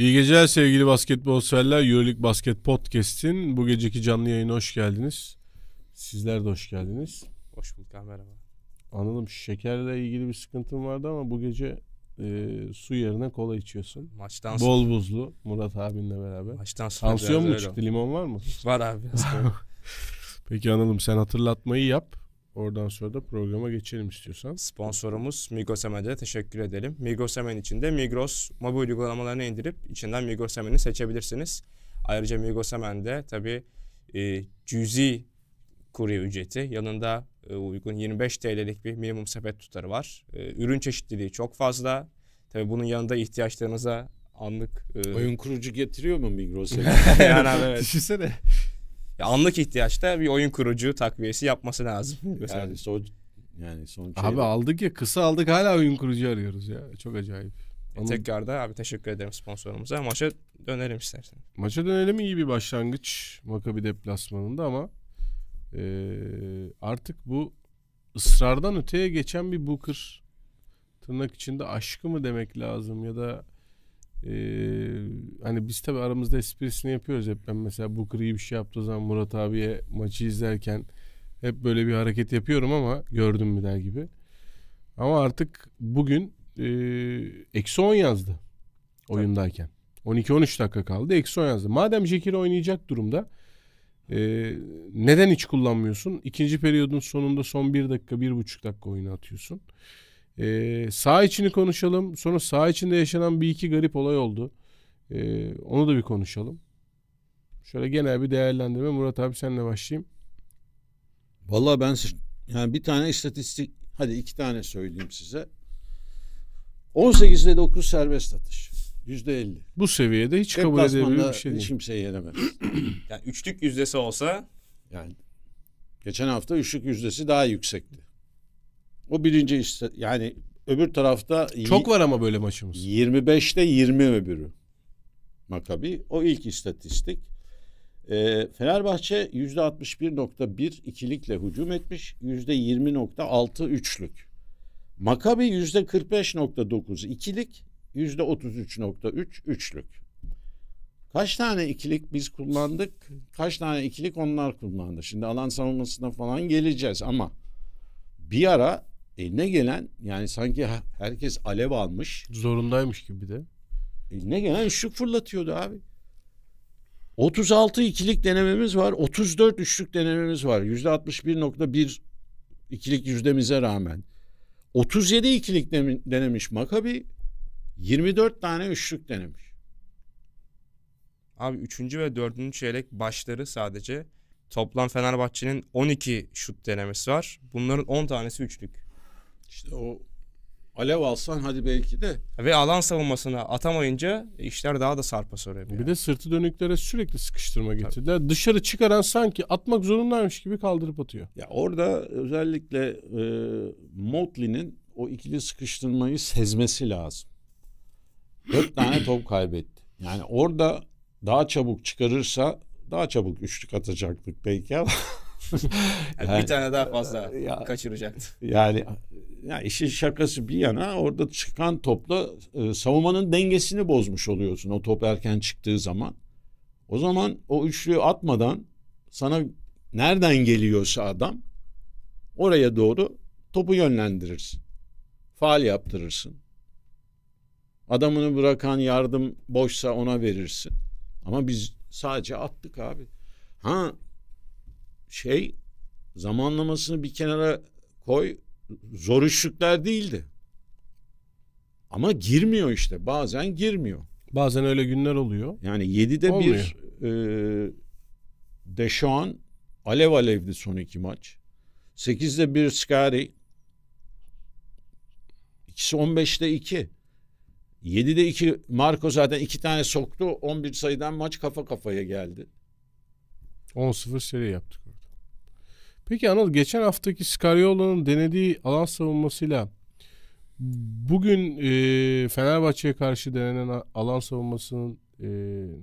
İyi geceler sevgili basketbol severler. Euroleague Basket Podcast'in bu geceki canlı yayına hoş geldiniz. Sizler de hoş geldiniz. Hoş bulduk merhaba. Anladım şekerle ilgili bir sıkıntım vardı ama bu gece e, su yerine kola içiyorsun. Maçtan sonra. Bol buzlu Murat abinle beraber. Maçtan sonra. Tansiyon mu çıktı? Limon var mı? Var abi. Peki anladım. sen hatırlatmayı yap. Oradan sonra da programa geçelim istiyorsan. Sponsorumuz Migros Hemen'e teşekkür edelim. Migros Hemen için de Migros mobil uygulamalarını indirip içinden Migros Hemen'i seçebilirsiniz. Ayrıca Migros Hemen'de tabi e, cüzi kurye ücreti yanında e, uygun 25 TL'lik bir minimum sepet tutarı var. E, ürün çeşitliliği çok fazla. Tabi bunun yanında ihtiyaçlarınıza anlık... E... Oyun kurucu getiriyor mu Migros Hemen? yani evet. Düşünsene. Ya anlık ihtiyaçta bir oyun kurucu takviyesi yapması lazım. Yani, so yani son şey Abi aldık ya kısa aldık hala oyun kurucu arıyoruz ya. Çok acayip. E, Onun... Tekrarda abi teşekkür ederim sponsorumuza. Maça dönelim istersen. Maça dönelim iyi bir başlangıç Makabi deplasmanında ama e, artık bu ısrardan öteye geçen bir Booker tırnak içinde aşkı mı demek lazım ya da e, hani biz tabi aramızda esprisini yapıyoruz hep. Ben mesela bu kriyi bir şey yaptığı zaman Murat abiye maçı izlerken hep böyle bir hareket yapıyorum ama gördüm mü der gibi. Ama artık bugün e, eksi 10 yazdı oyundayken. 12-13 dakika kaldı. Eksi 10 yazdı. Madem Jekir oynayacak durumda e, neden hiç kullanmıyorsun? İkinci periyodun sonunda son bir dakika, bir buçuk dakika oyunu atıyorsun. Ee, sağ içini konuşalım. Sonra sağ içinde yaşanan bir iki garip olay oldu. Ee, onu da bir konuşalım. Şöyle genel bir değerlendirme. Murat abi senle başlayayım. Vallahi ben yani bir tane istatistik hadi iki tane söyleyeyim size. 18'de 9 serbest atış. Yüzde 50. Bu seviyede hiç kabul edilebilir bir şey değil. kimseyi yenemez. yani üçlük yüzdesi olsa yani geçen hafta üçlük yüzdesi daha yüksekti. O birinci işte yani öbür tarafta çok var ama böyle maçımız. 25'te 20 öbürü. Makabi o ilk istatistik. E, Fenerbahçe %61.1 ikilikle hücum etmiş. yüzde %20.6 üçlük. Makabi yüzde %45.9 ikilik, yüzde %33.3 üçlük. Kaç tane ikilik biz kullandık? Kaç tane ikilik onlar kullandı? Şimdi alan savunmasına falan geleceğiz ama bir ara eline gelen yani sanki herkes alev almış. Zorundaymış gibi de. Eline gelen üçlük fırlatıyordu abi. 36 ikilik denememiz var. 34 üçlük denememiz var. %61.1 ikilik yüzdemize rağmen. 37 ikilik denemiş Makabi. 24 tane üçlük denemiş. Abi 3. ve 4. çeyrek başları sadece toplam Fenerbahçe'nin 12 şut denemesi var. Bunların 10 tanesi üçlük. İşte o alev alsan hadi belki de. Ve alan savunmasına atamayınca işler daha da sarpa soruyor. Yani. Bir de sırtı dönüklere sürekli sıkıştırma getirdiler. Tabii. Dışarı çıkaran sanki atmak zorundaymış gibi kaldırıp atıyor. Ya orada özellikle e, Motley'nin o ikili sıkıştırmayı sezmesi lazım. Dört tane top kaybetti. Yani orada daha çabuk çıkarırsa daha çabuk üçlük atacaktık belki ama yani bir tane daha fazla e, ya, kaçıracaktı. Yani ya işin şakası bir yana orada çıkan topla e, savunmanın dengesini bozmuş oluyorsun o top erken çıktığı zaman. O zaman o üçlüyü atmadan sana nereden geliyorsa adam oraya doğru topu yönlendirirsin. Faal yaptırırsın. Adamını bırakan yardım boşsa ona verirsin. Ama biz sadece attık abi. Ha şey zamanlamasını bir kenara koy zor üçlükler değildi. Ama girmiyor işte bazen girmiyor. Bazen öyle günler oluyor. Yani 7'de Olmuyor. bir e, Deşan alev alevdi son iki maç. 8'de bir Skari. İkisi 15'te 2. 7'de 2 Marco zaten iki tane soktu. 11 sayıdan maç kafa kafaya geldi. 10-0 seri yaptık. Peki Anıl geçen haftaki Scariolo'nun denediği alan savunmasıyla bugün e, Fenerbahçe'ye karşı denenen alan savunmasının e,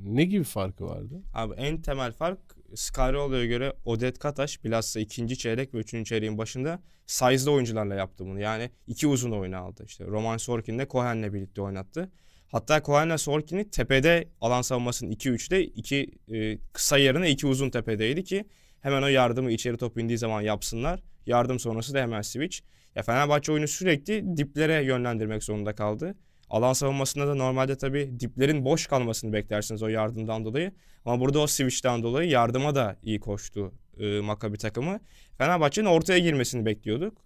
ne gibi farkı vardı? Abi en temel fark Scariolo'ya göre Odet Kataş bilhassa ikinci çeyrek ve üçüncü çeyreğin başında size'lı oyuncularla yaptı bunu. Yani iki uzun oyunu aldı. İşte Roman Sorkin'le Cohen'le birlikte oynattı. Hatta Cohen'le Sorkin'i tepede alan savunmasının 2-3'te iki, e, kısa yerine iki uzun tepedeydi ki Hemen o yardımı içeri top indiği zaman yapsınlar. Yardım sonrası da hemen switch. Ya Fenerbahçe oyunu sürekli diplere yönlendirmek zorunda kaldı. Alan savunmasında da normalde tabii diplerin boş kalmasını beklersiniz o yardımdan dolayı. Ama burada o switch'ten dolayı yardıma da iyi koştu e, Makabi takımı. Fenerbahçe'nin ortaya girmesini bekliyorduk.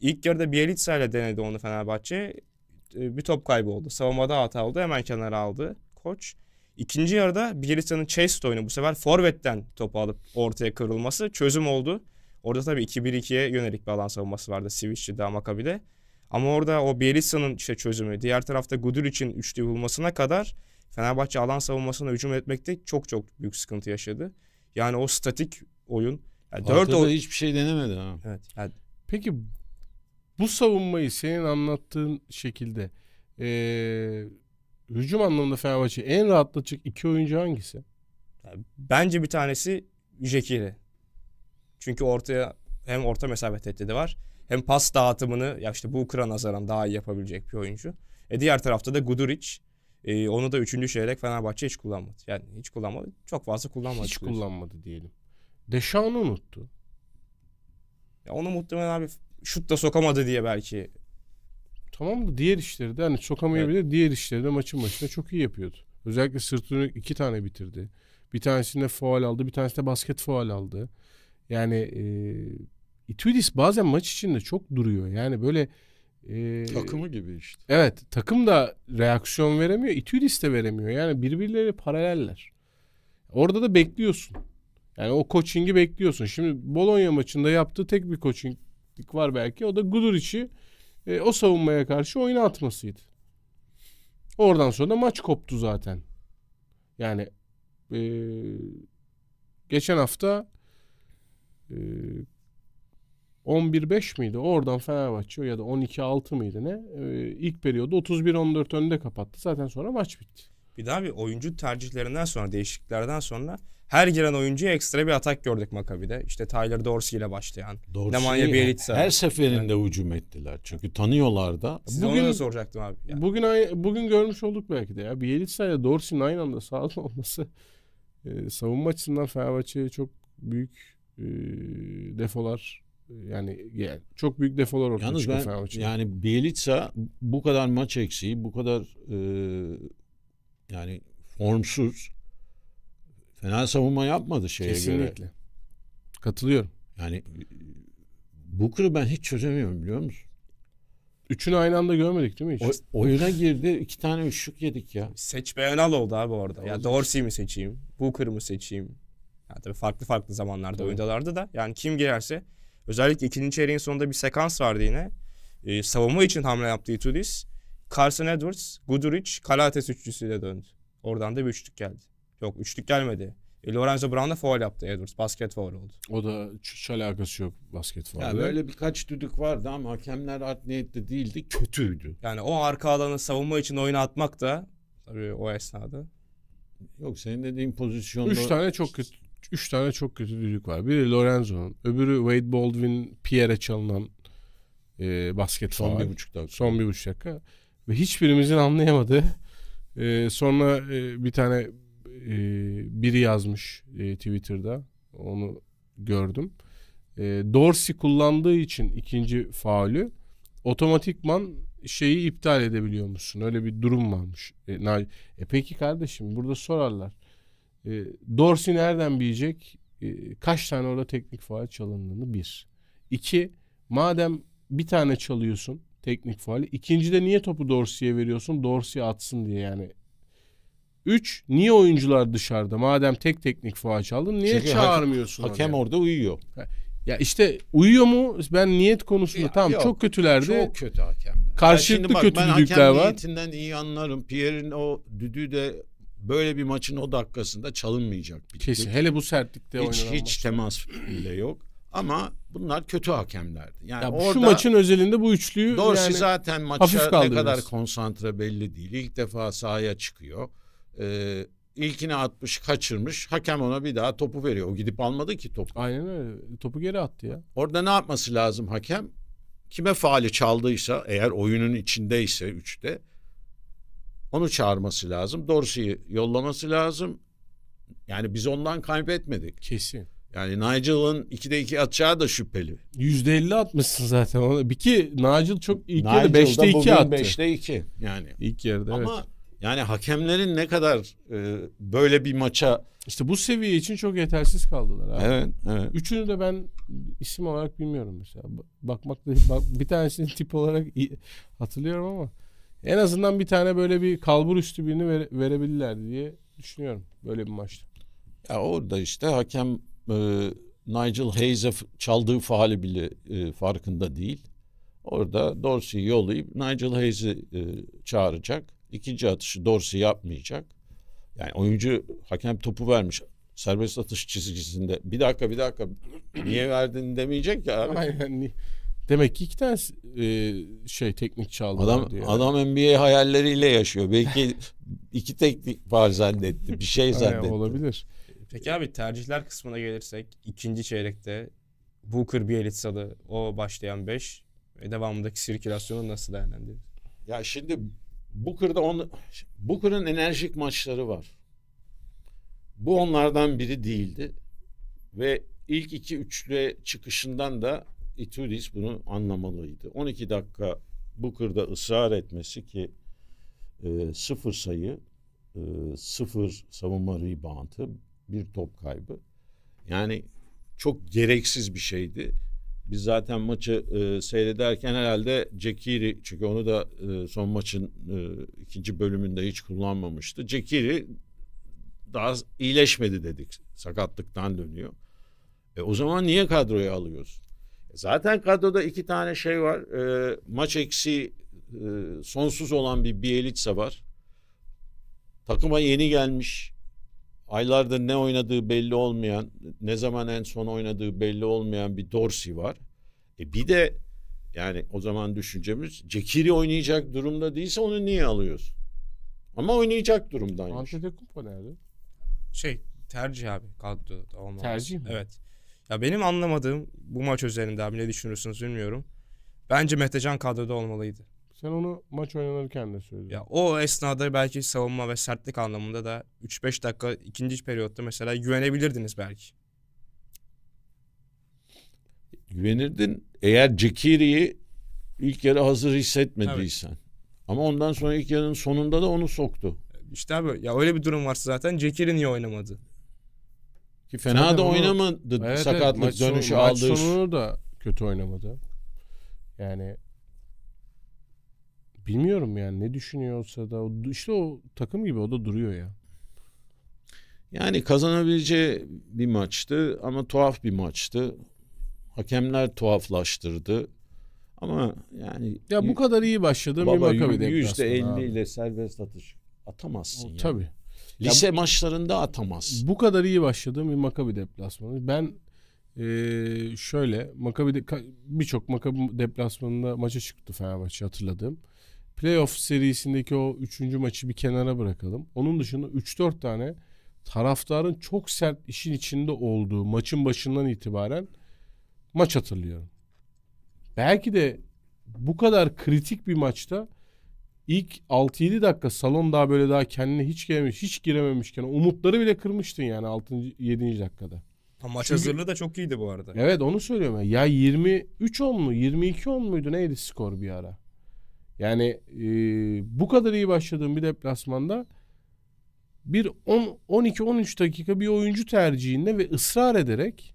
İlk yarıda Bielitsa ile denedi onu Fenerbahçe. E, bir top kaybı oldu. Savunmada hata oldu. Hemen kenara aldı koç. İkinci yarıda Bielitsa'nın Chase oyunu bu sefer forvetten topu alıp ortaya kırılması çözüm oldu. Orada tabii 2-1-2'ye yönelik bir alan savunması vardı Sivic'de de Makabi'de. Ama orada o Bielitsa'nın işte çözümü, diğer tarafta Gudul için üçlü bulmasına kadar Fenerbahçe alan savunmasına hücum etmekte çok çok büyük sıkıntı yaşadı. Yani o statik oyun. Yani Arkada 4 o... hiçbir şey denemedi ha. Evet. Yani... Peki bu savunmayı senin anlattığın şekilde ee, hücum anlamında Fenerbahçe en rahatlatacak iki oyuncu hangisi? Bence bir tanesi Jekiri. Çünkü ortaya hem orta mesafe tehdidi var hem pas dağıtımını ya işte bu kıran nazaran daha iyi yapabilecek bir oyuncu. E diğer tarafta da Guduric. E, onu da üçüncü çeyrek Fenerbahçe hiç kullanmadı. Yani hiç kullanmadı. Çok fazla kullanmadı. Hiç kullanmadı diyelim. Deşan'ı unuttu. Ya onu muhtemelen abi şut da sokamadı diye belki Tamam da diğer işleri de hani sokamayabilir. Evet. Diğer işleri de maçın başında çok iyi yapıyordu. Özellikle sırtını iki tane bitirdi. Bir tanesinde faal aldı. Bir tanesinde basket faal aldı. Yani e, Itudis bazen maç içinde çok duruyor. Yani böyle e, takımı gibi işte. Evet, takım da reaksiyon veremiyor, Itudis de veremiyor. Yani birbirleri paraleller. Orada da bekliyorsun. Yani o coaching'i bekliyorsun. Şimdi Bologna maçında yaptığı tek bir coaching var belki. O da Guduric'i e, o savunmaya karşı oyunu atmasıydı. Oradan sonra da maç koptu zaten. Yani e, geçen hafta e, 11-5 miydi? Oradan Fenerbahçe ya da 12-6 mıydı ne? E, ilk periyodu 31-14 önde kapattı. Zaten sonra maç bitti. Bir daha bir oyuncu tercihlerinden sonra, değişikliklerden sonra her giren oyuncuya ekstra bir atak gördük Makabi'de. İşte Tyler Dorsey ile başlayan. Dorsey Nemanja Bielica. Her seferinde evet. hücum ettiler. Çünkü tanıyorlar da. Size bugün, onu da soracaktım abi. Yani. Bugün, bugün görmüş olduk belki de ya. Bielitsa ile Dorsey'nin aynı anda sahada olması e, savunma açısından Fenerbahçe'ye çok büyük e, defolar e, yani, yani çok büyük defolar ortaya Yalnız çıkıyor Fenerbahçe'de. Yani Bielitsa bu kadar maç eksiği, bu kadar e, yani formsuz Fena savunma yapmadı şeye Kesinlikle. göre. Kesinlikle. Katılıyorum. Yani Booker'ı ben hiç çözemiyorum biliyor musun? Üçünü aynı anda görmedik değil mi hiç? O, oyuna girdi iki tane üçlük yedik ya. Seç beyanal oldu abi orada. Ya Dorsey mi seçeyim? Booker mı seçeyim? Ya tabii farklı farklı zamanlarda Doğru. oyundalardı da. Yani kim girerse. Özellikle ikinci çeyreğin sonunda bir sekans vardı yine. Ee, savunma için hamle yaptığı Itudis. Carson Edwards, Goodrich, Kalates üçlüsüyle döndü. Oradan da bir üçlük geldi. Yok üçlük gelmedi. E, Lorenzo Brown da foul yaptı Edwards. Basket foul oldu. O da hiç alakası yok basket foul. Yani böyle birkaç düdük vardı ama hakemler art niyetli değildi. Kötüydü. Yani o arka alanı savunma için oyuna atmak da tabii o esnada. Yok senin dediğin pozisyonda... Üç tane çok kötü. Üç tane çok kötü düdük var. Biri Lorenzo'nun, öbürü Wade Baldwin, Pierre'e çalınan e, basket son bir buçuk dakika. Son bir buçuk dakika. Ve hiçbirimizin anlayamadığı e, sonra e, bir tane e, biri yazmış e, Twitter'da onu gördüm. E, Dorsey kullandığı için ikinci faulü otomatikman şeyi iptal edebiliyor musun? Öyle bir durum varmış. E, e peki kardeşim burada sorarlar. E, Dorsey nereden bilecek? E, kaç tane orada teknik faal çalındığını bir. İki, madem bir tane çalıyorsun teknik faali. İkincide niye topu Dorsey'e veriyorsun? Dorsey atsın diye yani 3. Niye oyuncular dışarıda? Madem tek teknik faal çaldın niye Çünkü çağırmıyorsun? Hakem, hakem orada uyuyor. Ya işte uyuyor mu? Ben niyet konusunda ya, tam yok, çok kötülerdi. Çok kötü hakemler. Karşılıklı bak, kötülükler var. Ben hakem niyetinden iyi anlarım. Pierre'in o düdüğü de böyle bir maçın o dakikasında çalınmayacak. Bittik. Kesin. Hele bu sertlikte hiç, oynanan Hiç temas bile yok. Ama bunlar kötü hakemlerdi. Yani ya orada, şu maçın özelinde bu üçlüyü Dorsi yani zaten maça ne kadar konsantre belli değil. İlk defa sahaya çıkıyor. E, ilkini atmış, kaçırmış. Hakem ona bir daha topu veriyor. O gidip almadı ki topu. Aynen öyle. Topu geri attı ya. Orada ne yapması lazım hakem? Kime faali çaldıysa eğer oyunun içindeyse üçte onu çağırması lazım. Dorsey'i yollaması lazım. Yani biz ondan kaybetmedik. Kesin. Yani Nigel'ın 2'de 2 atacağı da şüpheli. %50 atmışsın zaten. Bir ki Nigel çok ilk Nigel yarıda 5'te 2 attı. 5'te 2 yani. İlk yarıda Ama evet. Yani hakemlerin ne kadar e, böyle bir maça işte bu seviye için çok yetersiz kaldılar abi. Evet, evet. Üçünü de ben isim olarak bilmiyorum mesela. Bakmak bak, bir tanesini tip olarak hatırlıyorum ama en azından bir tane böyle bir kalbur üstü birini vere, verebilirler diye düşünüyorum böyle bir maçta. Ya orada işte hakem e, Nigel Hayes'e çaldığı faali bile e, farkında değil. Orada Dorsey'i yollayıp Nigel Hayes'i e, çağıracak. İkinci atışı Dorsey yapmayacak. Yani oyuncu hakem topu vermiş serbest atış çizgisinde. Bir dakika bir dakika niye verdin demeyecek ya abi. Aynen. Demek ki iki tane e, şey teknik çaldı. Adam diyor. adam NBA hayalleriyle yaşıyor. Belki iki teknik var zannetti. Bir şey zannetti. Aynen, olabilir. Peki abi tercihler kısmına gelirsek ikinci çeyrekte Booker Bielitsa'lı o başlayan 5 ve devamındaki sirkülasyonu nasıl değerlendiriyorsun? Ya şimdi Booker'da on, Booker'ın enerjik maçları var. Bu onlardan biri değildi. Ve ilk iki üçlüye çıkışından da Itudis bunu anlamalıydı. 12 dakika Booker'da ısrar etmesi ki e, sıfır sayı, e, sıfır savunma reboundı, bir top kaybı. Yani çok gereksiz bir şeydi. Biz zaten maçı e, seyrederken herhalde Cekiri çünkü onu da e, son maçın e, ikinci bölümünde hiç kullanmamıştı. Cekiri daha iyileşmedi dedik. Sakatlıktan dönüyor. E, o zaman niye kadroya alıyoruz? E, zaten kadroda iki tane şey var. E, maç eksi e, sonsuz olan bir Bielitsa var. Takıma yeni gelmiş aylardır ne oynadığı belli olmayan, ne zaman en son oynadığı belli olmayan bir Dorsey var. E bir de yani o zaman düşüncemiz Cekiri oynayacak durumda değilse onu niye alıyoruz? Ama oynayacak durumdan. Antetokounmpo nerede? Şey tercih abi kadro olmaz. Tercih mi? Evet. Ya benim anlamadığım bu maç üzerinde abi ne düşünürsünüz bilmiyorum. Bence Metecan kadroda olmalıydı. Sen onu maç oynanırken de söyledin. Ya o esnada belki savunma ve sertlik anlamında da 3-5 dakika ikinci periyotta mesela güvenebilirdiniz belki. Güvenirdin eğer Cekiri'yi ilk yarı hazır hissetmediysen. Evet. Ama ondan sonra ilk yarının sonunda da onu soktu. İşte abi ya öyle bir durum varsa zaten Cekiri niye oynamadı? Ki fena Zaten da onu, oynamadı evet, sakatlık evet, maç dönüşü sonu, aldığı. Maç sonunu da kötü oynamadı. Yani bilmiyorum yani ne düşünüyorsa da işte o takım gibi o da duruyor ya. Yani kazanabileceği bir maçtı ama tuhaf bir maçtı. Hakemler tuhaflaştırdı. Ama yani ya bu kadar iyi başladı bir Makabi Yüzde elli ile serbest atış atamazsın. O, yani. Lise ya, maçlarında atamaz Bu kadar iyi başladığım bir Makabi deplasmanı. Ben ee, şöyle Makabi de, birçok Makabi deplasmanında maça çıktı Fenerbahçe hatırladığım playoff serisindeki o üçüncü maçı bir kenara bırakalım. Onun dışında 3-4 tane taraftarın çok sert işin içinde olduğu maçın başından itibaren maç hatırlıyorum. Belki de bu kadar kritik bir maçta ilk 6-7 dakika salon daha böyle daha kendine hiç gelmiş, hiç girememişken umutları bile kırmıştın yani 6. 7. dakikada. Ha, maç Çünkü, hazırlığı da çok iyiydi bu arada. Evet onu söylüyorum. Ya, ya 23 10 mu 22 10 muydu neydi skor bir ara? Yani e, bu kadar iyi başladığım bir deplasmanda bir 12-13 dakika bir oyuncu tercihinde ve ısrar ederek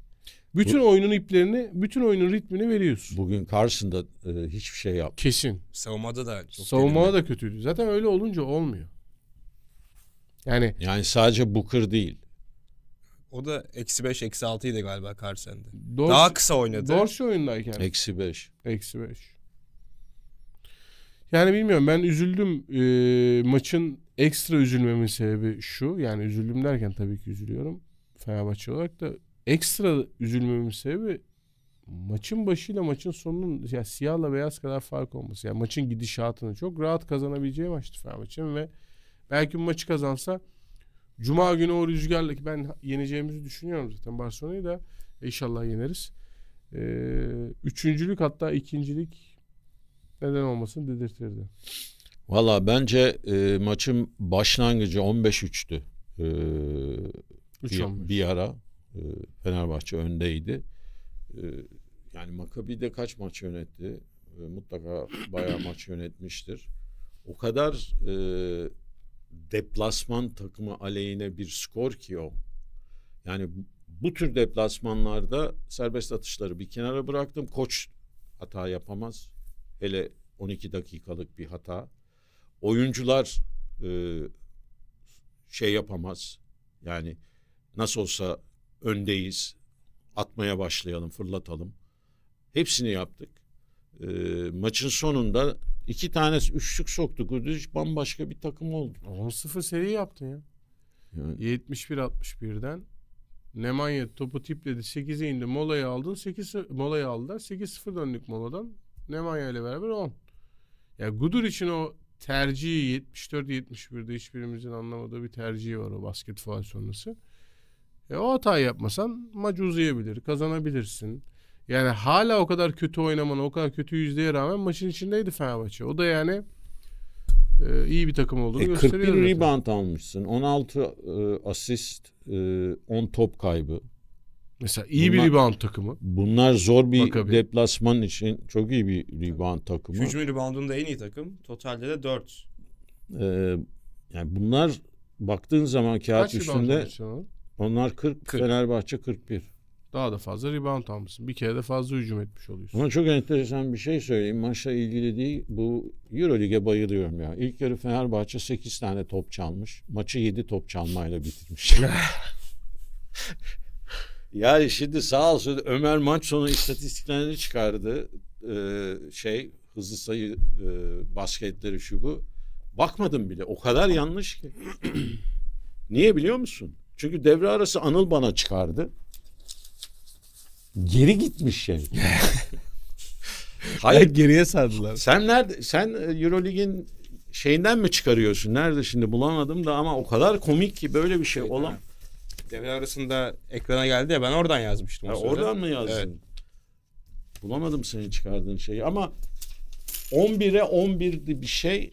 bütün oyunun iplerini, bütün oyunun ritmini veriyorsun. Bugün karşında e, hiçbir şey yap. Kesin. Savunmada da çok Savunmada denildi. da kötüydü. Zaten öyle olunca olmuyor. Yani yani sadece Booker değil. O da eksi beş, eksi altıydı galiba Carson'da. Daha kısa oynadı. Dorsi oyundayken. Eksi beş. Eksi beş. Yani bilmiyorum ben üzüldüm. E, maçın ekstra üzülmemin sebebi şu. Yani üzüldüm derken tabii ki üzülüyorum. Fenerbahçe olarak da ekstra üzülmemin sebebi maçın başıyla maçın sonunun ya siyahla beyaz kadar fark olması. Yani maçın gidişatını çok rahat kazanabileceği maçtı Fenerbahçe'nin ve belki bu maçı kazansa Cuma günü o rüzgarla ki ben yeneceğimizi düşünüyorum zaten Barcelona'yı da inşallah yeneriz. Ee, üçüncülük hatta ikincilik neden olmasın dedirtirdi. Valla bence e, maçın başlangıcı 15-3'tü. E, bir, bir ara e, Fenerbahçe öndeydi. E, yani Makabi de kaç maç yönetti? E, mutlaka bayağı maç yönetmiştir. O kadar e, deplasman takımı aleyhine bir skor ki o. Yani bu tür deplasmanlarda serbest atışları bir kenara bıraktım. Koç hata yapamaz. Hele 12 dakikalık bir hata. Oyuncular e, şey yapamaz. Yani nasıl olsa öndeyiz. Atmaya başlayalım, fırlatalım. Hepsini yaptık. E, maçın sonunda iki tane üçlük soktuk. Üdüş bambaşka bir takım oldu. 10-0 seri yaptın ya. Yani. 71-61'den Nemanja topu tipledi 8'e indi molayı aldın 8 molayı aldılar 8-0 döndük moladan Nemanja ile beraber 10. Ya Gudur için o tercihi 74-71'de hiçbirimizin anlamadığı bir tercihi var o basket faal sonrası. E, o hatayı yapmasan maç uzayabilir, kazanabilirsin. Yani hala o kadar kötü oynamana, o kadar kötü yüzdeye rağmen maçın içindeydi Fenerbahçe. O da yani e, iyi bir takım olduğunu e, gösteriyor. 41 zaten. rebound almışsın, 16 e, asist, e, 10 top kaybı. Mesela iyi bunlar, bir rebound takımı. Bunlar zor bir Makabi. deplasman için çok iyi bir rebound takımı. Hücum reboundunda en iyi takım. Totalde de 4. Ee, yani bunlar baktığın zaman kağıt Kaç üstünde onlar 40, 40, Fenerbahçe 41. Daha da fazla rebound almışsın. Bir kere de fazla hücum etmiş oluyorsun. Ama çok enteresan bir şey söyleyeyim. Maçla ilgili değil. Bu Eurolig'e bayılıyorum ya. İlk yarı Fenerbahçe 8 tane top çalmış. Maçı 7 top çalmayla bitirmiş. Yani şimdi sağ olsun Ömer maç sonu istatistiklerini çıkardı. Ee, şey hızlı sayı e, basketleri şu bu. Bakmadım bile. O kadar yanlış ki. Niye biliyor musun? Çünkü devre arası Anıl bana çıkardı. Geri gitmiş şey. Hayır geriye sardılar. Sen nerede sen e, EuroLeague'in şeyinden mi çıkarıyorsun? Nerede şimdi bulamadım da ama o kadar komik ki böyle bir şey, şey olamaz devre arasında ekrana geldi ya ben oradan yazmıştım. Ha, oradan mı yazdın? Evet. Bulamadım senin çıkardığın şeyi ama 11'e 11'di bir şey.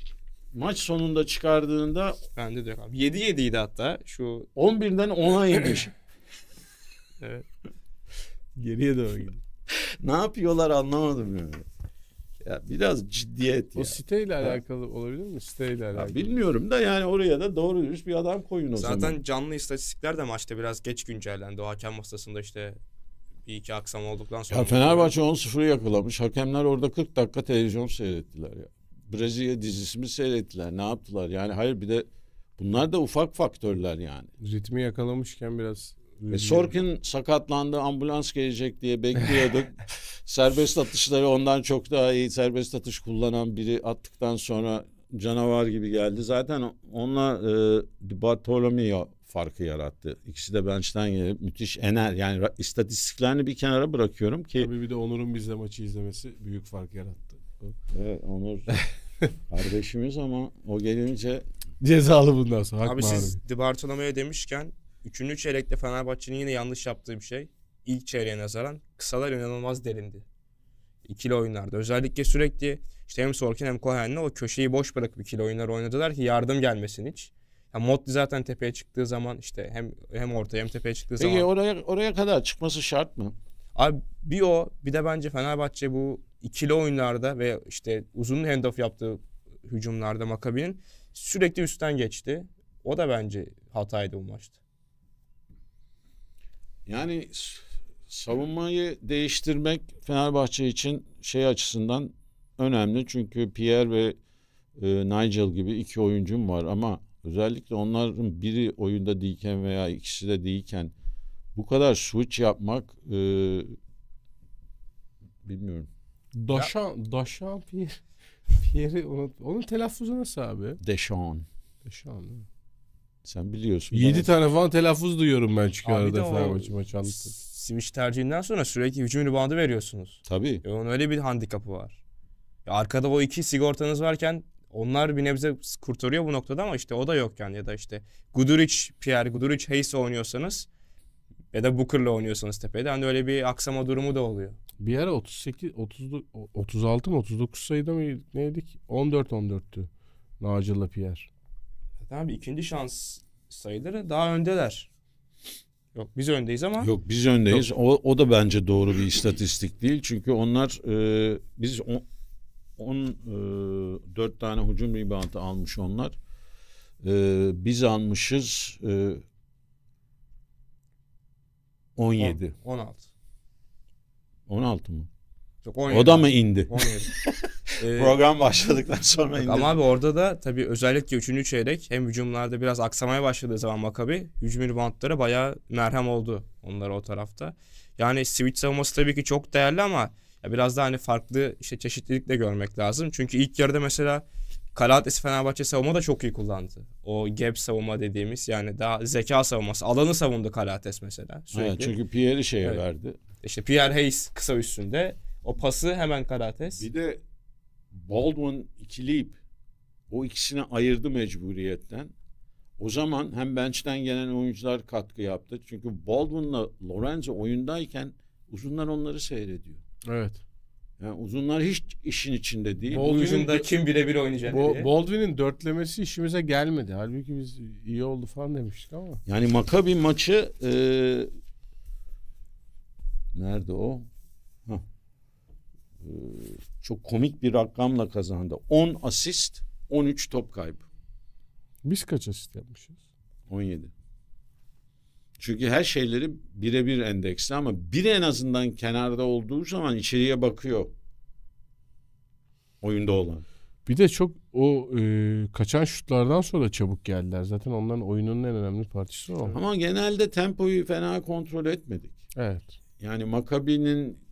Maç sonunda çıkardığında ben de diyorum abi 7 7 idi hatta şu 11'den 10'a inmiş. evet. Geriye doğru gidiyor. ne yapıyorlar anlamadım yani. Ya biraz ciddiyet o ya. O siteyle ha. alakalı olabilir mi? Siteyle alakalı. Ya bilmiyorum da yani oraya da doğru dürüst bir adam koyun o Zaten zaman. Zaten canlı istatistikler de maçta biraz geç güncellendi. O hakem masasında işte bir iki aksam olduktan sonra. Ya Fenerbahçe 10-0'ı yakalamış. Hakemler orada 40 dakika televizyon seyrettiler ya. Brezilya dizisini seyrettiler. Ne yaptılar? Yani hayır bir de bunlar da ufak faktörler yani. Ritmi yakalamışken biraz e, Sorkin sakatlandı ambulans gelecek diye bekliyorduk. serbest atışları ondan çok daha iyi serbest atış kullanan biri attıktan sonra canavar gibi geldi. Zaten onunla e, Bartolomeo farkı yarattı. İkisi de bench'ten gelip müthiş ener yani istatistiklerini bir kenara bırakıyorum ki. Tabii bir de Onur'un bizle maçı izlemesi büyük fark yarattı. Evet Onur kardeşimiz ama o gelince cezalı bundan sonra. Abi siz Di Bartolomeo demişken Üçüncü çeyrekte Fenerbahçe'nin yine yanlış yaptığı bir şey. İlk çeyreğe nazaran kısalar inanılmaz derindi. İkili oyunlarda. Özellikle sürekli işte hem Sorkin hem Cohen'le o köşeyi boş bırakıp ikili oyunlar oynadılar ki yardım gelmesin hiç. Ya Motley zaten tepeye çıktığı zaman işte hem hem ortaya hem tepeye çıktığı Peki, zaman. Peki oraya oraya kadar çıkması şart mı? Abi bir o bir de bence Fenerbahçe bu ikili oyunlarda ve işte uzun handoff yaptığı hücumlarda Makabi'nin sürekli üstten geçti. O da bence hataydı bu maçta. Yani savunmayı değiştirmek Fenerbahçe için şey açısından önemli. Çünkü Pierre ve e, Nigel gibi iki oyuncum var ama özellikle onların biri oyunda değilken veya ikisi de değilken bu kadar switch yapmak e, bilmiyorum. Daşan, Daşan Pierre. Pierre'i unut. Onun telaffuzu nasıl abi? Deşan. Deşan. Sen biliyorsun. 7 tane falan telaffuz duyuyorum ben çünkü Abi arada Fenerbahçe maçı anlatır. Simiş tercihinden sonra sürekli hücum bandı veriyorsunuz. Tabii. E onun öyle bir handikapı var. arkada o iki sigortanız varken onlar bir nebze kurtarıyor bu noktada ama işte o da yokken ya da işte Guduric, Pierre Guduric, Hayes oynuyorsanız ya da Booker'la oynuyorsanız tepede hani öyle bir aksama durumu da oluyor. Bir ara 38 30 36 mı 39 sayıda mı neydik? 14 14'tü. Nacil'la Pierre. Tamam ikinci şans sayıları daha öndeler. Yok biz öndeyiz ama. Yok biz öndeyiz. Yok. O, o da bence doğru bir istatistik değil. Çünkü onlar e, biz 14 e, tane hücum ribantı almış onlar. E, biz almışız e, 17. 10, 16. 16 mı? Yok, 17. O da mı indi? 17. Ee, Program başladıktan sonra indirdim. Ama abi orada da tabii özellikle 3. çeyrek hem hücumlarda biraz aksamaya başladığı zaman Makabi hücum reboundları bayağı merhem oldu onlara o tarafta. Yani switch savunması tabii ki çok değerli ama ya biraz daha hani farklı işte çeşitlilikle görmek lazım. Çünkü ilk yarıda mesela Kalates Fenerbahçe savunma da çok iyi kullandı. O gap savunma dediğimiz yani daha zeka savunması. Alanı savundu Kalates mesela sürekli. Evet, çünkü Pierre'i şeye evet. verdi. İşte Pierre Hayes kısa üstünde. O pası hemen Kalates. Bir de Baldwin ikileyip o ikisini ayırdı mecburiyetten. O zaman hem bench'ten gelen oyuncular katkı yaptı. Çünkü Baldwin'la Lorenzo oyundayken uzunlar onları seyrediyor. Evet. Yani uzunlar hiç işin içinde değil. Baldwin'in de kim birebir oynayacak Bo- diye. Baldwin'in dörtlemesi işimize gelmedi. Halbuki biz iyi oldu falan demiştik ama. Yani Makabi maçı e, nerede o? Ee, çok komik bir rakamla kazandı. 10 asist, 13 top kaybı. Biz kaç asist yapmışız? 17. Çünkü her şeyleri birebir endeksli ama biri en azından kenarda olduğu zaman içeriye bakıyor. Oyunda olan. Bir de çok o e, kaçan şutlardan sonra çabuk geldiler. Zaten onların oyunun en önemli partisi o. Ama genelde tempoyu fena kontrol etmedik. Evet. Yani Makabi'nin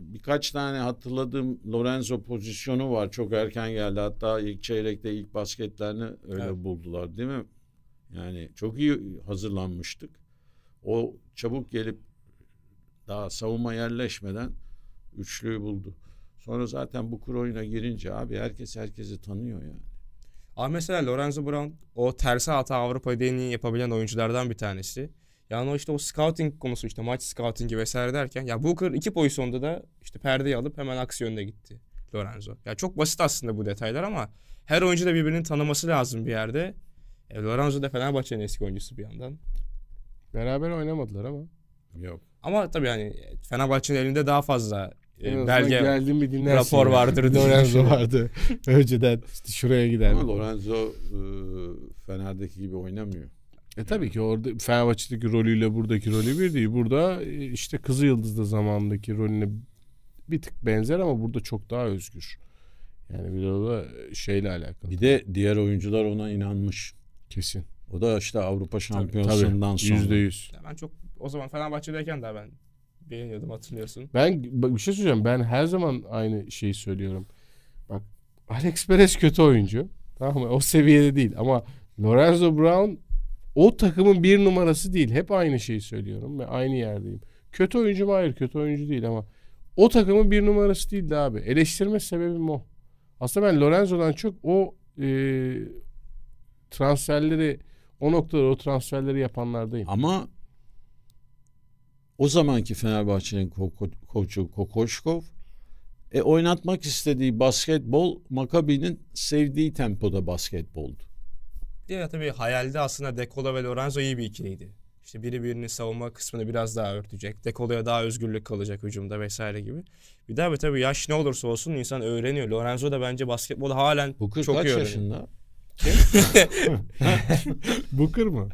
birkaç tane hatırladığım Lorenzo pozisyonu var. Çok erken geldi. Hatta ilk çeyrekte ilk basketlerini öyle evet. buldular değil mi? Yani çok iyi hazırlanmıştık. O çabuk gelip daha savunma yerleşmeden üçlüyü buldu. Sonra zaten bu kur oyuna girince abi herkes herkesi tanıyor yani. Abi mesela Lorenzo Brown o tersi hata Avrupa'da en iyi yapabilen oyunculardan bir tanesi. Yani o işte o scouting konusu işte maç scoutingi vesaire derken ya Booker iki pozisyonda da işte perdeyi alıp hemen aksiyonda gitti Lorenzo. Ya çok basit aslında bu detaylar ama her oyuncu da birbirini tanıması lazım bir yerde. E, Lorenzo da Fenerbahçe'nin eski oyuncusu bir yandan. Beraber oynamadılar ama. Yok. Ama tabii yani Fenerbahçe'nin elinde daha fazla e, belge geldim bir dinlersin rapor vardır. Lorenzo vardı. Önceden işte şuraya gider. Ama Lorenzo e, Fener'deki gibi oynamıyor. E tabii ki orada Fenerbahçe'deki rolüyle buradaki rolü bir değil. Burada e, işte Kızı Yıldız'da zamandaki rolüne bir tık benzer ama burada çok daha özgür. Yani bir de o da e, şeyle alakalı. Bir de diğer oyuncular ona inanmış. Kesin. O da işte Avrupa Şampiyonası'ndan sonra. Yüzde yüz. Ben çok o zaman Fenerbahçe'deyken de ben beğeniyordum hatırlıyorsun. Ben bir şey söyleyeceğim. Ben her zaman aynı şeyi söylüyorum. Bak Alex Perez kötü oyuncu. Tamam mı? O seviyede değil ama Lorenzo Brown o takımın bir numarası değil. Hep aynı şeyi söylüyorum ve aynı yerdeyim. Kötü oyuncu mu? Hayır kötü oyuncu değil ama o takımın bir numarası değildi abi. Eleştirme sebebim o. Aslında ben Lorenzo'dan çok o e, transferleri o noktada o transferleri yapanlardayım. Ama o zamanki Fenerbahçe'nin ko- koçu Kokoşkov e, oynatmak istediği basketbol Makabi'nin sevdiği tempoda basketboldu diye ya tabii hayalde aslında Dekola ve Lorenzo iyi bir ikiliydi. İşte biri birini savunma kısmını biraz daha örtecek. Dekola'ya daha özgürlük kalacak hücumda vesaire gibi. Bir daha tabii yaş ne olursa olsun insan öğreniyor. Lorenzo da bence basketbolu halen Booker çok kaç iyi yaşında? Booker mı?